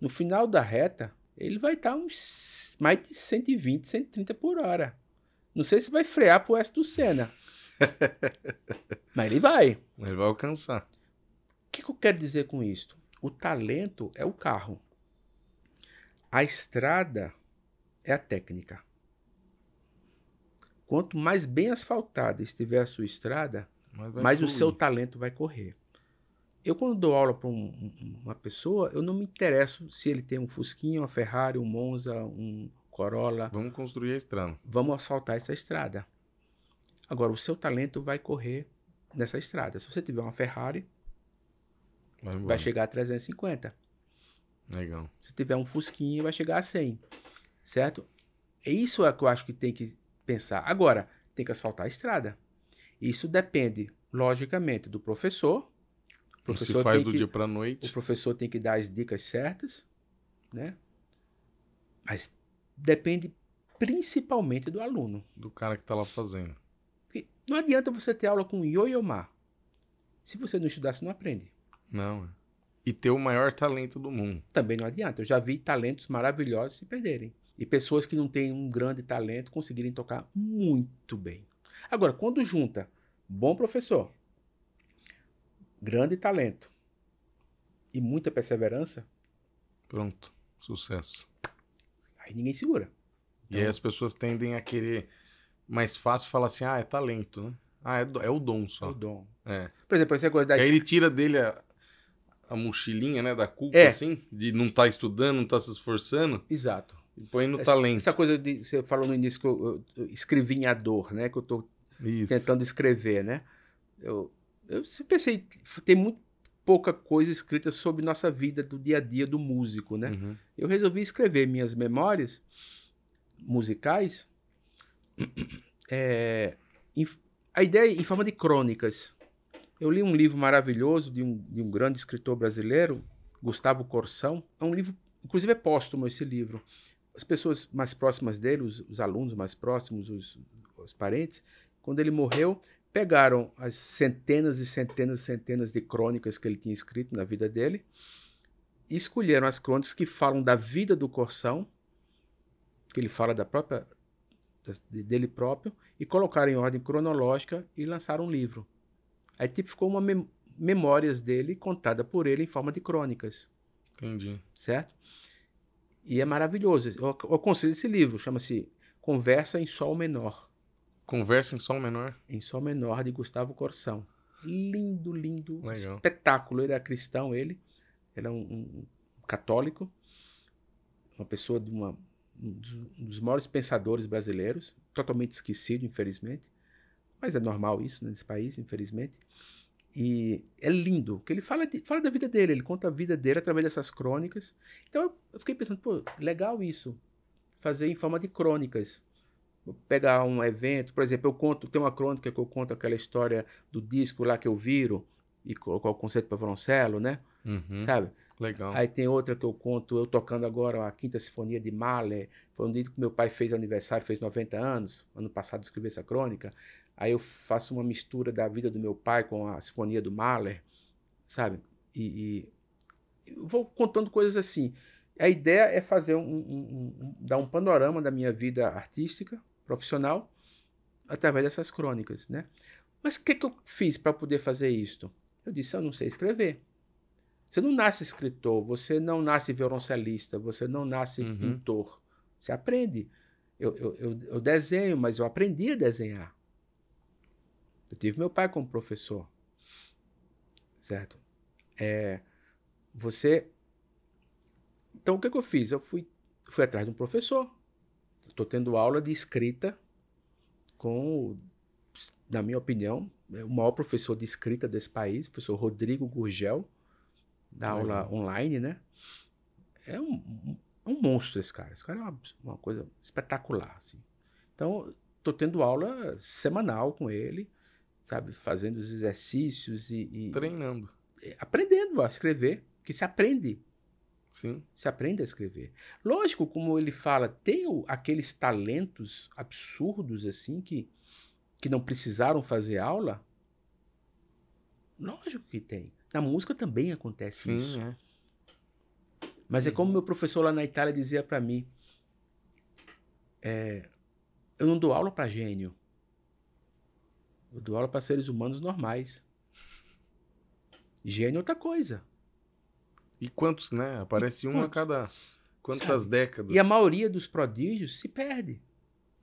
no final da reta, ele vai estar uns mais de 120, 130 por hora. Não sei se vai frear pro S do Senna. mas ele vai. Ele vai alcançar. O que, que eu quero dizer com isso? O talento é o carro. A estrada é a técnica. Quanto mais bem asfaltada estiver a sua estrada, mais, o seu talento vai correr. Eu, quando dou aula para um, uma pessoa, eu não me interesso se ele tem um Fusquinha, uma Ferrari, um Monza, um, Corolla. Vamos construir a estrada. Vamos asfaltar essa estrada. Agora, o seu talento vai correr nessa estrada. Se você tiver uma Ferrari, vai, vai chegar a 350. Legal. Se tiver um Fusquinha, vai chegar a 100. Certo? É isso é que eu acho que tem que pensar. Agora, tem que asfaltar a estrada. Isso depende, logicamente, do professor. O professor se faz do que, dia para noite. O professor tem que dar as dicas certas, né? Mas depende principalmente do aluno. Do cara que está lá fazendo. Porque não adianta você ter aula com Yoyomar. Se você não estudar, você não aprende. Não. É. E ter o maior talento do mundo. Também não adianta. Eu já vi talentos maravilhosos se perderem. E pessoas que não têm um grande talento conseguirem tocar muito bem. Agora, quando junta bom professor, grande talento e muita perseverança. Pronto. Sucesso aí ninguém segura. Então, e aí então as pessoas tendem a querer mais fácil falar assim, ah, é talento, né? Ah, é, do, é o dom só. É o dom. É. Por exemplo, você gosta da... Aí ele tira dele a, a mochilinha, né, da culpa, é. assim, de não estar tá estudando, não estar tá se esforçando. Exato. E põe no essa, talento. Essa coisa de, você falou no início que eu, eu, eu escrevi em a dor, né, que eu estou tentando escrever, né? Eu, eu pensei, tem muito pouca coisa escrita sobre nossa vida do dia a dia do músico, né? Uhum. Eu resolvi escrever minhas memórias musicais. É, a ideia em forma de crônicas. Eu li um livro maravilhoso de um, de um grande escritor brasileiro, Gustavo Corsão. É um livro, inclusive é póstumo esse livro. As pessoas mais próximas dele, os, os alunos mais próximos, os, os parentes, quando ele morreu, pegaram as centenas e centenas e centenas de crônicas que ele tinha escrito na vida dele e escolheram as crônicas que falam da vida do Corção, que ele fala da própria dele próprio e colocaram em ordem cronológica e lançaram um livro. Aí tipo ficou uma mem memórias dele contada por ele em forma de crônicas. Entendi. Certo? E é maravilhoso. Eu, eu aconselho esse livro, chama-se Conversa em Sol Menor. Conversa em Sol Menor? Em Sol Menor, de Gustavo Corsão. Lindo, lindo. Legal. Espetáculo. Ele era cristão, ele. Era um, um católico. Uma pessoa de uma, um dos maiores pensadores brasileiros. Totalmente esquecido, infelizmente. Mas é normal isso nesse país, infelizmente. E é lindo, que ele fala, de, fala da vida dele, ele conta a vida dele através dessas crônicas. Então eu, eu fiquei pensando, pô, legal isso, fazer em forma de crônicas pegar um evento, por exemplo, eu conto, tem uma crônica que eu conto aquela história do disco lá que eu viro e colocar o conceito para violoncelo, né? Uhum. Sabe? Legal. Aí tem outra que eu conto, eu tocando agora a Quinta Sinfonia de Mahler, foi um dia que meu pai fez aniversário, fez 90 anos, ano passado escrevi essa crônica. Aí eu faço uma mistura da vida do meu pai com a Sinfonia do Mahler, sabe? E, e vou contando coisas assim. A ideia é fazer um, um, um, dar um panorama da minha vida artística, profissional através dessas crônicas, né? Mas o que, que eu fiz para poder fazer isto? Eu disse, eu não sei escrever. Você não nasce escritor, você não nasce violoncelista, você não nasce uhum. pintor. Você aprende. Eu, eu, eu, eu, desenho, mas eu aprendi a desenhar. Eu tive meu pai como professor. Certo? É, você. Então, o que, que eu fiz? Eu fui, fui atrás de um professor estou tendo aula de escrita com, na minha opinião, é o maior professor de escrita desse país, o professor Rodrigo Gurgel, da aula online, né? É um, um, um, monstro esse cara. Esse cara é uma, uma coisa espetacular, assim. Então, estou tendo aula semanal com ele, sabe? Fazendo os exercícios e... e Treinando. É, aprendendo a escrever, que se aprende Sim. Se aprende a escrever. Lógico, como ele fala, tem aqueles talentos absurdos assim que, que não precisaram fazer aula. Lógico que tem. Na música também acontece Sim, isso. É. Mas é uhum. é como meu professor lá na Itália dizia para mim: é, eu não dou aula para gênio. Eu dou aula para seres humanos normais. Gênio é outra coisa. E quantos, né? Aparece e um quantos? a cada quantas Sabe? décadas. E a maioria dos prodígios se perde.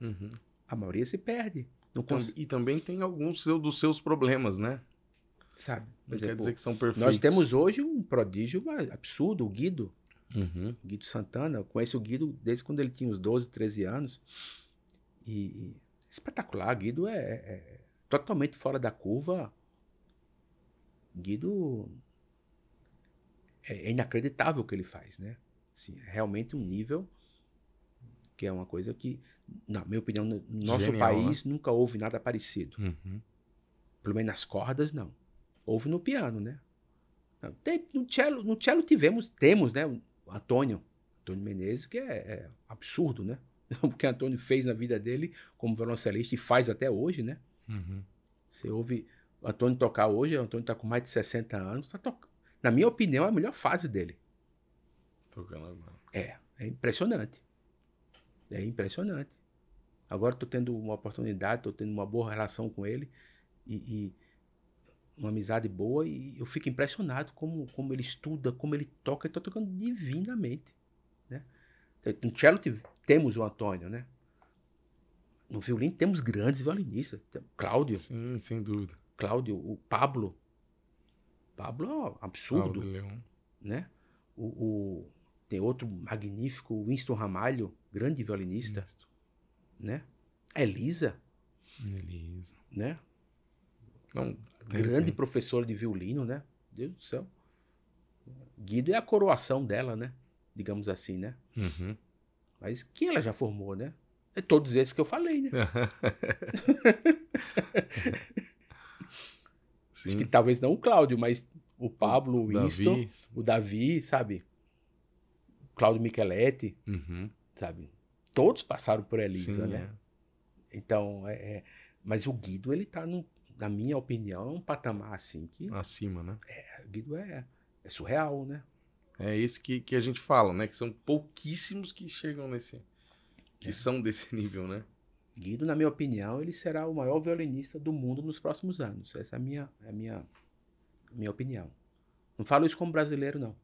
Uhum. A maioria se perde. Então, cons... E também tem alguns dos seus problemas, né? Sabe? Não exemplo, é quer dizer que são perfeitos. Nós temos hoje um prodígio absurdo, o Guido. Uhum. Guido Santana. Eu conheço o Guido desde quando ele tinha uns 12, 13 anos. E, e espetacular. Guido é, é, é totalmente fora da curva. Guido é, é inacreditável o que ele faz, né? Assim, é realmente um nível que é uma coisa que, na minha opinião, no nosso Genial, né? país né? nunca houve nada parecido. Uhum. Pelo menos nas cordas, não. Houve no piano, né? Tem, no, cello, no cello tivemos, temos, né? O Antônio, Antônio Menezes, que é, é absurdo, né? o que Antônio fez na vida dele como violoncelista e faz até hoje, né? Uhum. Você ouve Antônio tocar hoje, o Antônio está com mais de 60 anos, tá to na minha opinião, é a melhor fase dele. Tocando agora. É, é impressionante. É impressionante. Agora estou tendo uma oportunidade, estou tendo uma boa relação com ele e, e, uma amizade boa e eu fico impressionado como, como ele estuda, como ele toca, ele tocando divinamente. Né? No cello temos o Antônio, né? No violino temos grandes violinistas. Cláudio. Sim, sem dúvida. Cláudio, o Pablo, Pablo é um absurdo. Pablo né? O, o, tem outro magnífico, Winston Ramalho, grande violinista. Winston. Né? É Elisa. Elisa. Né? Não, é grande tem... Né? professora de violino, né? Deus do céu. Guido é a coroação dela, né? Digamos assim, né? Uhum. Mas quem ela já formou, né? É todos esses que eu falei, né? Sim. Acho que talvez não o Cláudio, mas o Pablo, o, Winston, Davi. o Davi, sabe? O Cláudio Micheletti, uhum. sabe? Todos passaram por Elisa, Sim, né? É. Então, é, é, Mas o Guido, ele tá, num, na minha opinião, é um patamar assim que... Acima, né? É, o Guido é, é surreal, né? É isso que, que a gente fala, né? Que são pouquíssimos que chegam nesse... Que é. são desse nível, né? Guido, na minha opinião, ele será o maior violinista do mundo nos próximos anos. Essa é a minha, é a minha, a minha opinião. Não falo isso como brasileiro, não.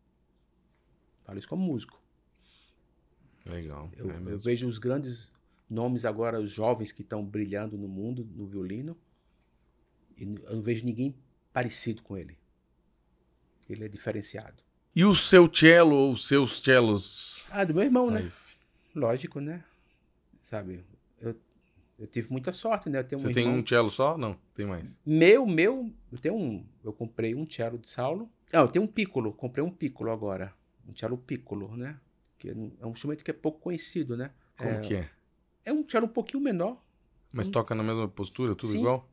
Falo isso como músico. Legal. Eu, é eu vejo os grandes nomes agora, os jovens que estão brilhando no mundo, no violino, e eu não vejo ninguém parecido com ele. Ele é diferenciado. E o seu cello ou os seus cellos? Ah, do meu irmão, né? Lógico, né? Sabe, eu tive muita sorte, né? Você um tem irmão... um cello só? Não, tem mais. Meu, meu, eu tenho um. Eu comprei um cello de Saulo. Ah, eu tenho um piccolo, comprei um piccolo agora. Um cello piccolo, né? Que é um é instrumento que é pouco conhecido, né? Como é... que é? É um cello um pouquinho menor. Mas um... toca na mesma postura, tudo Sim. igual?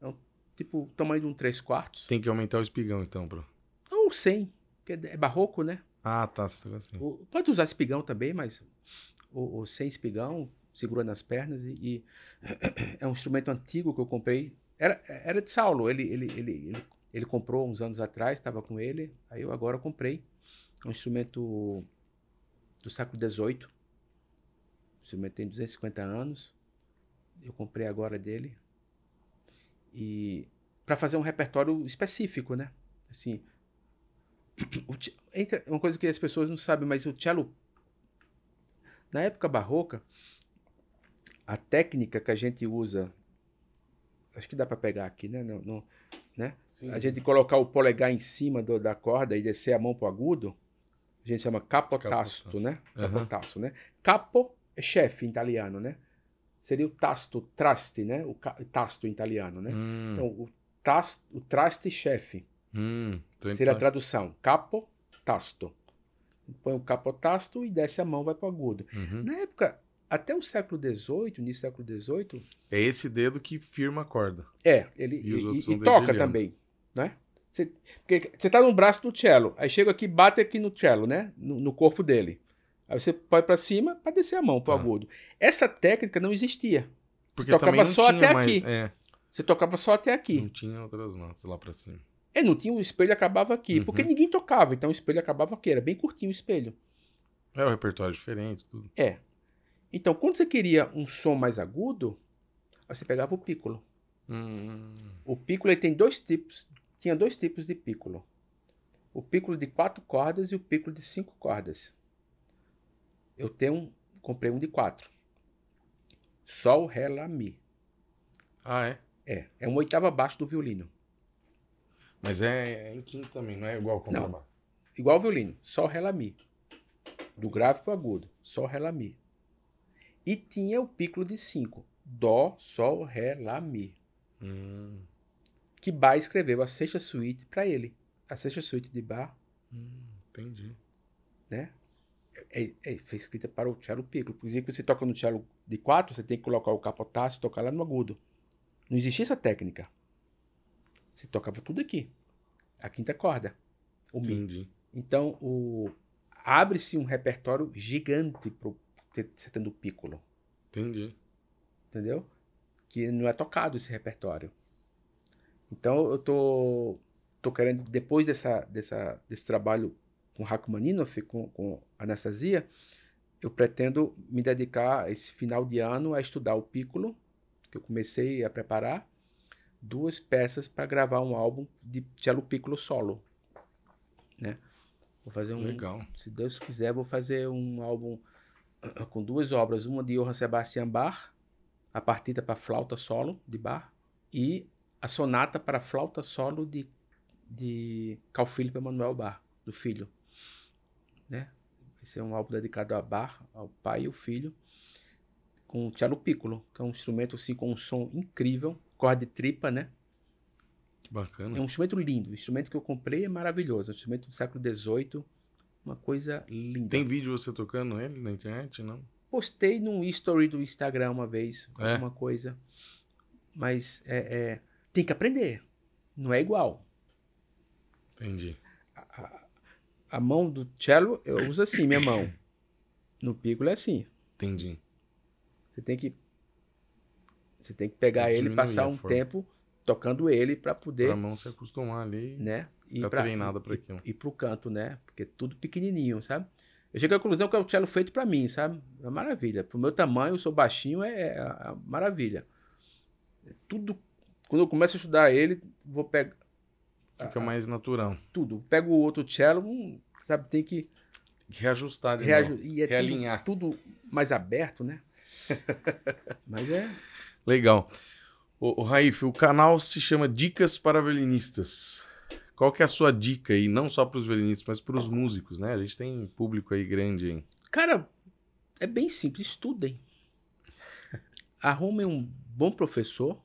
É um, tipo, tamanho de um 3 quartos. Tem que aumentar o espigão, então, bro. Ou 100, que é, é barroco, né? Ah, tá. Assim. O... Pode usar espigão também, mas... o ou sem espigão, segurando as pernas e, e é um instrumento antigo que eu comprei. Era, era de Saulo, ele, ele, ele, ele, ele comprou uns anos atrás, estava com ele, aí eu agora comprei. É um instrumento do século XVIII, o instrumento tem 250 anos, eu comprei agora dele. E para fazer um repertório específico, né? Assim, uma coisa que as pessoas não sabem, mas o cello na época barroca, a técnica que a gente usa, acho que dá para pegar aqui, né? No, no né? A gente colocar o polegar em cima do, da corda e descer a mão pro agudo, a gente chama capotasto, né? Capotasto, uhum. né? Capo é chefe em italiano, né? Seria o tasto, traste, né? O tasto em italiano, né? Hum. Então, o, tasto, o traste chefe hum, seria a tradução. Capo, tasto põe o capotasto e desce a mão, vai pro agudo. Uhum. Na época, até o século XVIII, início do século XVIII. É esse dedo que firma a corda. É, ele e, e, e, toca também, né? Você, está tá no braço do cello, aí chega aqui, bate aqui no cello, né? No, no corpo dele. Aí você põe para cima para descer a mão pro ah. agudo. Essa técnica não existia. Porque você tocava só até mais, aqui. É. Você tocava só até aqui. Não tinha outras notas lá para cima. É, não tinha, o espelho acabava aqui. Uhum. Porque ninguém tocava, então o espelho acabava aqui. Era bem curtinho o espelho. É, o um repertório é diferente, tudo. É. Então, quando você queria um som mais agudo, você pegava o piccolo. Hum. O piccolo tem dois tipos, tinha dois tipos de piccolo. O piccolo de quatro cordas e o piccolo de cinco cordas. Eu tenho, comprei um de quatro. Sol, Ré, Lá, Mi. Ah, é? É, é uma oitava abaixo do violino. Mas é, é quinto também, não é igual contrabaixo. Igual ao violino, sol, ré, lá, mi. Do grave para agudo, sol, ré, lá, mi. E tinha o pícolo de cinco. Dó, Sol, Ré, Lá, Mi. Hum. Que Bach escreveu a sexta suíte para ele. A sexta suíte de Bach. Hum, entendi. Né? É, é, é, foi escrita para o cello pícolo. Por exemplo, você toca no cello de quatro, você tem que colocar o capotácio e tocar lá no agudo. Não existia essa técnica. Você tocava tudo aqui. A quinta corda. O Mi. Então, o... abre-se um repertório gigante para o você tendo o piccolo. Entendi. Entendeu? Que não é tocado esse repertório. Então eu tô, tô querendo, depois dessa, dessa, desse trabalho com Rachmaninoff, com, com Anastasia eu pretendo me dedicar esse final de ano a estudar o piccolo, que eu comecei a preparar, duas peças para gravar um álbum de cello piccolo solo, né? Vou fazer um, Legal. se Deus quiser, vou fazer um álbum eh, com duas obras, uma de Johann Sebastian Bach, a partida para flauta solo de Bach e a sonata para flauta solo de de Carl Philipp Emanuel Bach, do filho, né? Esse é um álbum dedicado a Bach, ao pai e ao filho, com o cello piccolo, que é um instrumento assim com um som incrível, corda de tripa, né? Que bacana. É um instrumento lindo, o instrumento que eu comprei é maravilhoso, é um instrumento do século XVIII, uma coisa linda. Tem vídeo você tocando ele na internet, não? Postei num story do Instagram uma vez, é. alguma coisa. Mas é, é, tem que aprender. Não é igual. Entendi. A, a, mão do cello, eu uso assim, minha mão. No piccolo é assim. Entendi. Você tem que você tem que pegar tem que ele, passar um tempo tocando ele para poder. Pra mão se acostumar ali. Né? e pra, para aquilo. E, e pro canto, né? Porque é tudo pequenininho, sabe? Eu cheguei à conclusão que é o cello feito para mim, sabe? É maravilha. Pro meu tamanho, eu sou baixinho, é, é, maravilha. É tudo. Quando eu começo a estudar ele, vou pegar. Fica a, mais natural. Tudo. Pego o outro cello, hum, sabe? Tem que. Reajustar, né? Reaju e é Realinhar. Tudo, tudo, mais aberto, né? Mas é. Legal. O, o Raif, o canal se chama Dicas para Violinistas. Qual que é a sua dica aí, não só para os violinistas, mas para os músicos, né? A gente tem público aí grande, hein? Cara, é bem simples, estudem. Arrumem um bom professor.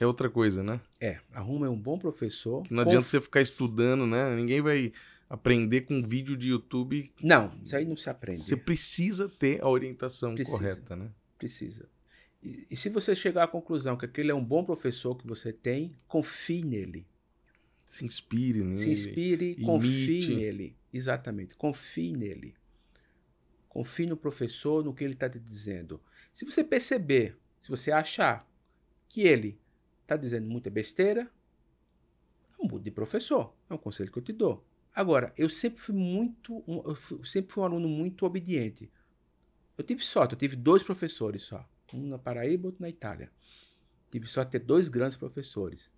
É outra coisa, né? É, arrumem um bom professor. Que não conf... adianta você ficar estudando, né? Ninguém vai aprender com vídeo de YouTube. Não, isso aí não se aprende. Você precisa ter a orientação precisa, correta, né? Precisa. E, e se você chegar à conclusão que aquele é um bom professor que você tem, confie nele se inspire nele. Se inspire, imite. confie nele. Exatamente, confie nele. Confie no professor, no que ele está te dizendo. Se você perceber, se você achar que ele está dizendo muita besteira, é mude de professor. É um conselho que eu te dou. Agora, eu sempre fui muito, eu sempre fui um aluno muito obediente. Eu tive sorte, eu tive dois professores só, um na Paraíba, outro na Itália. Tive sorte de ter dois grandes professores.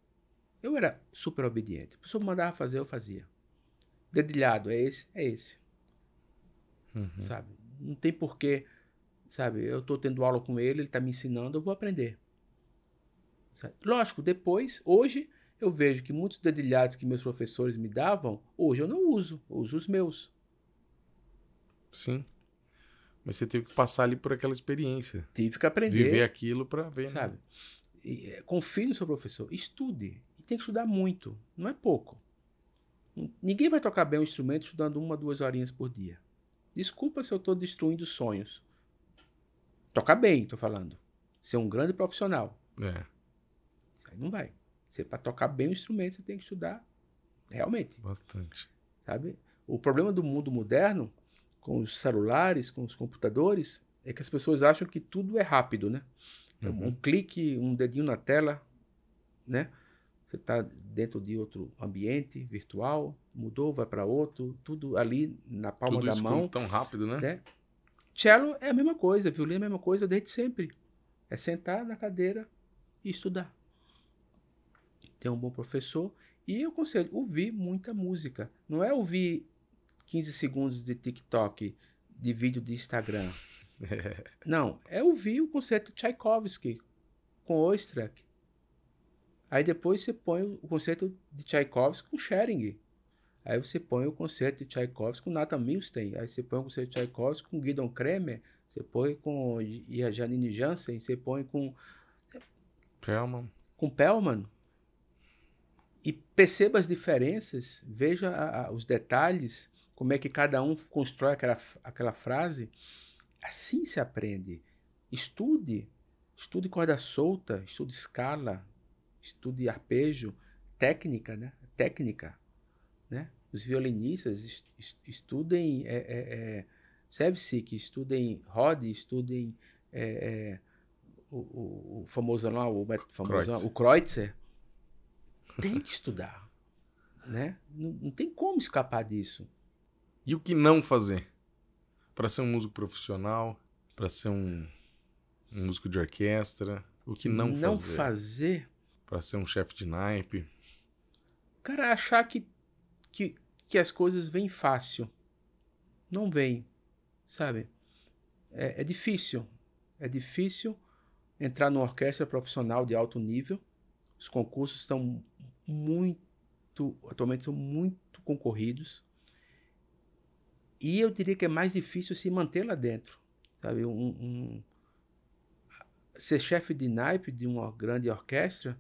Eu era super obediente. O pessoa mandava fazer, eu fazia. Dedilhado, é esse, é esse. Uhum. Sabe? Não tem porquê, sabe? Eu estou tendo aula com ele, ele está me ensinando, eu vou aprender. Sabe? Lógico, depois, hoje, eu vejo que muitos dedilhados que meus professores me davam, hoje eu não uso, eu uso os meus. Sim. Mas você teve que passar ali por aquela experiência. Tive que aprender. Viver aquilo para ver. Né? Sabe? Né? confie no seu professor, estude tem que estudar muito, não é pouco. Ninguém vai tocar bem um instrumento estudando uma, duas horinhas por dia. Desculpa se eu estou destruindo sonhos. Tocar bem, estou falando. Ser um grande profissional. É. Isso aí não vai. Você, para tocar bem um instrumento, você tem que estudar realmente. Bastante. Sabe? O problema do mundo moderno, com os celulares, com os computadores, é que as pessoas acham que tudo é rápido, né? É uhum. Um clique, um dedinho na tela, né? Você está dentro de outro ambiente virtual, mudou, vai para outro, tudo ali na palma tudo da isso mão. tão rápido, né? né? Cello é a mesma coisa, violino é a mesma coisa desde sempre. É sentar na cadeira e estudar. Ter um bom professor. E eu aconselho, ouvir muita música. Não é ouvir 15 segundos de TikTok, de vídeo de Instagram. Não, é ouvir o concerto Tchaikovsky com Oistrakh, Aí depois você põe o concerto de Tchaikovsky com Schering. Aí você põe o concerto de Tchaikovsky com Nathan Milstein. Aí você põe o concerto de Tchaikovsky com Guidon Kremer. Você põe com Janine Jansen. Você põe com. Pellman. Com Pellman. E perceba as diferenças, veja a, a, os detalhes, como é que cada um constrói aquela, aquela frase. Assim se aprende. Estude. Estude corda solta, estude escala, estude arpejo, técnica, né? Técnica, né? Os violinistas estudem é, é, é, estudem Rod, estudem é, é, o, o, o famoso lá, o, Kreutzer. o Kreutzer. Tem que estudar, né? Não, não tem como escapar disso. E o que não fazer? Para ser um músico profissional, para ser um, um músico de orquestra, o que não, não fazer? Não fazer para ser um chefe de naipe. Cara, achar que, que, que as coisas vêm fácil. Não vem, sabe? É, é difícil. É difícil entrar numa orquestra profissional de alto nível. Os concursos estão muito, atualmente são muito concorridos. E eu diria que é mais difícil se manter lá dentro, sabe? Um, um ser chefe de naipe de uma grande orquestra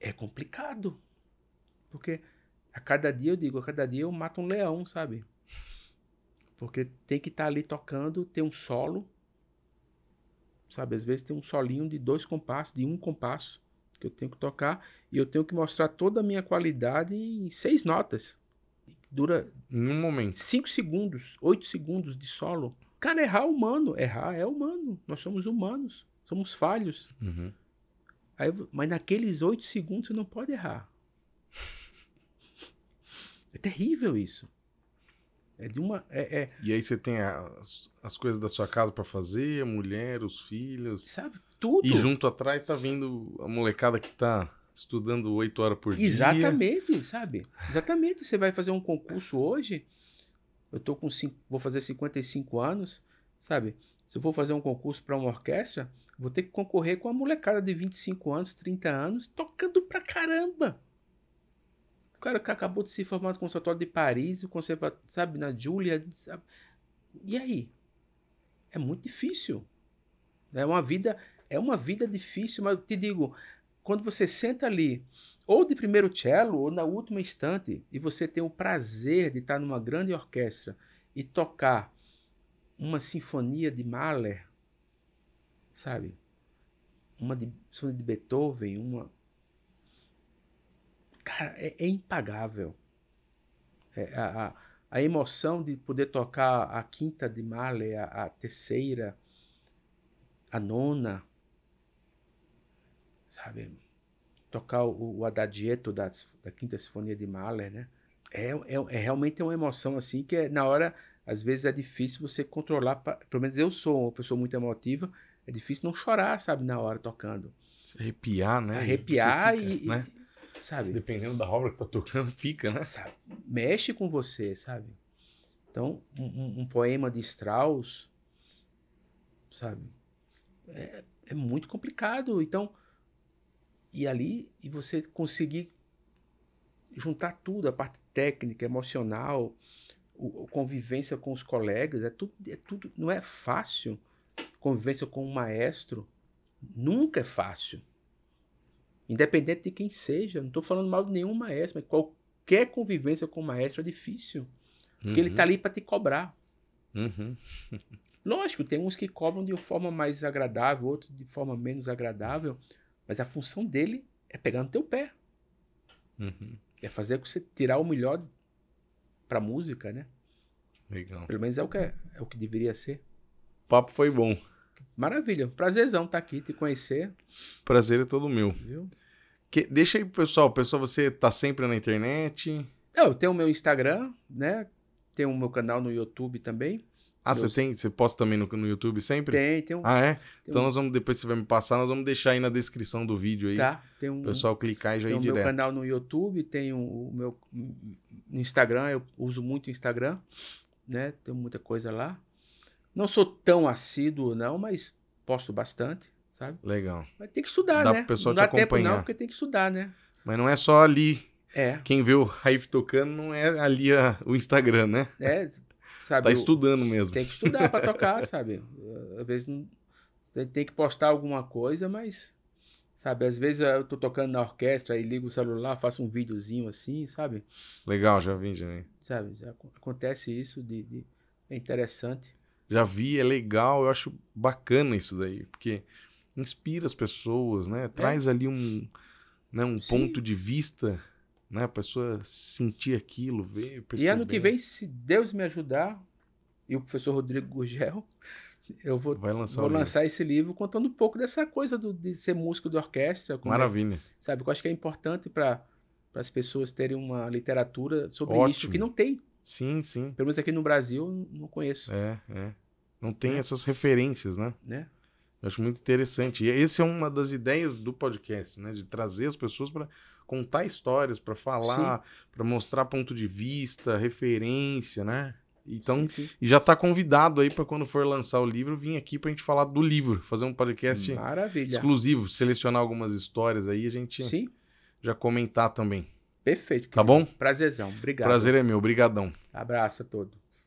é complicado. Porque a cada dia eu digo, a cada dia eu mato um leão, sabe? Porque tem que estar tá ali tocando, ter um solo. Sabe, às vezes tem um solinho de dois compassos, de um compasso que eu tenho que tocar e eu tenho que mostrar toda a minha qualidade em seis notas. Dura num momento. Cinco segundos, oito segundos de solo. Cara, errar é humano. Errar é humano. Nós somos humanos. Somos falhos. Uhum. Aí, mas naqueles oito segundos você não pode errar. É terrível isso. É de uma. É, é... E aí você tem as, as coisas da sua casa para fazer, a mulher, os filhos. Sabe, tudo. E junto atrás tá vindo a molecada que tá estudando oito horas por Exatamente, dia. Exatamente, sabe? Exatamente. Você vai fazer um concurso hoje. Eu tô com cinco, vou fazer 55 anos, sabe? Se eu for fazer um concurso para uma orquestra, Vou ter que concorrer com uma molecada de 25 anos, 30 anos, tocando pra caramba. O cara que acabou de se formar no Conservatório de Paris, o conservatório, sabe, na Júlia. E aí? É muito difícil. É uma vida, é uma vida difícil, mas eu te digo, quando você senta ali, ou de primeiro cello, ou na última instante, e você tem o prazer de estar numa grande orquestra e tocar uma sinfonia de Mahler, sabe? Uma de, de Beethoven, uma. Cara, é, é impagável. É, a, a emoção de poder tocar a quinta de Mahler, a, a terceira, a nona, sabe? Tocar o, o Adagietto da, da quinta sinfonia de Mahler, né? É, é, é realmente uma emoção assim que é, na hora às vezes é difícil você controlar. Pra, pelo menos eu sou uma pessoa muito emotiva, é difícil não chorar, sabe, na hora tocando. Se arrepiar, né? Arrepiar fica, e, né? e, Sabe? Dependendo da obra que tá tocando, fica, né? Sabe? Mexe com você, sabe? Então, um, um poema de Strauss, sabe? É, é muito complicado. Então, e ali, e você conseguir juntar tudo, a parte técnica, emocional, o, convivência com os colegas, é tudo, é tudo, não é fácil. Convivência com um maestro nunca é fácil. Independente de quem seja, não estou falando mal de nenhum maestro, mas qualquer convivência com o maestro é difícil. Porque ele está uhum. ali para te cobrar. Uhum. Lógico, tem uns que cobram de forma mais agradável, outros de forma menos agradável, mas a função dele é pegar no teu pé. Uhum. É fazer com você tirar o melhor para música, né? Legal. Pelo menos é o que é, é o que deveria ser. O papo foi bom. Maravilha. Prazerzão estar tá aqui, te conhecer. Prazer é todo meu. Viu? Que, deixa aí, pessoal. Pessoal, você tá sempre na internet? Eu tenho o meu Instagram, né? Tenho o meu canal no YouTube também. Ah, você tem? Você posta também no, no YouTube sempre? Tem, tem um. Ah, é? então um... nós vamos, depois você vai me passar, nós vamos deixar aí na descrição do vídeo aí. Tá, tem um. O pessoal clicar e já ir direto. Tem o meu canal no YouTube, tem o, o meu. No Instagram, eu uso muito o Instagram, né? Tem muita coisa lá. Não sou tão assíduo, não, mas posto bastante, sabe? Legal. Mas tem que estudar, dá né? Pro pessoal não dá te tempo, acompanhar. não, porque tem que estudar, né? Mas não é só ali. É. Quem vê o Raif tocando não é ali a, o Instagram, né? É, Sabe, tá estudando mesmo. Tem que estudar para tocar, sabe? Às vezes você tem que postar alguma coisa, mas sabe, às vezes eu tô tocando na orquestra e ligo o celular, faço um videozinho assim, sabe? Legal, já vi, já vi. Sabe, já acontece isso de, de... é interessante. Já vi, é legal, eu acho bacana isso daí, porque inspira as pessoas, né? É. Traz é. ali um, né, um ponto de vista né? A pessoa sentir aquilo, ver, perceber. E ano que vem, se Deus me ajudar, e o professor Rodrigo Gurgel, eu vou, lançar, vou lançar, esse livro contando um pouco dessa coisa do, de ser músico de orquestra. É Maravilha. É, sabe, eu acho que é importante para as pessoas terem uma literatura sobre Ótimo. isso, que não tem. Sim, sim. Pelo menos aqui no Brasil, não conheço. É, é. Não tem é. essas referências, né? Né? acho muito interessante. E essa é uma das ideias do podcast, né? De trazer as pessoas para contar histórias, para falar, para mostrar ponto de vista, referência, né? Então, sim, sim. e já está convidado aí para quando for lançar o livro, vir aqui para a gente falar do livro, fazer um podcast Maravilha. exclusivo, selecionar algumas histórias aí, a gente sim. já comentar também. Perfeito. Querido. Tá bom? Prazerzão. Obrigado. Prazer é meu. Obrigadão. Abraço a todos.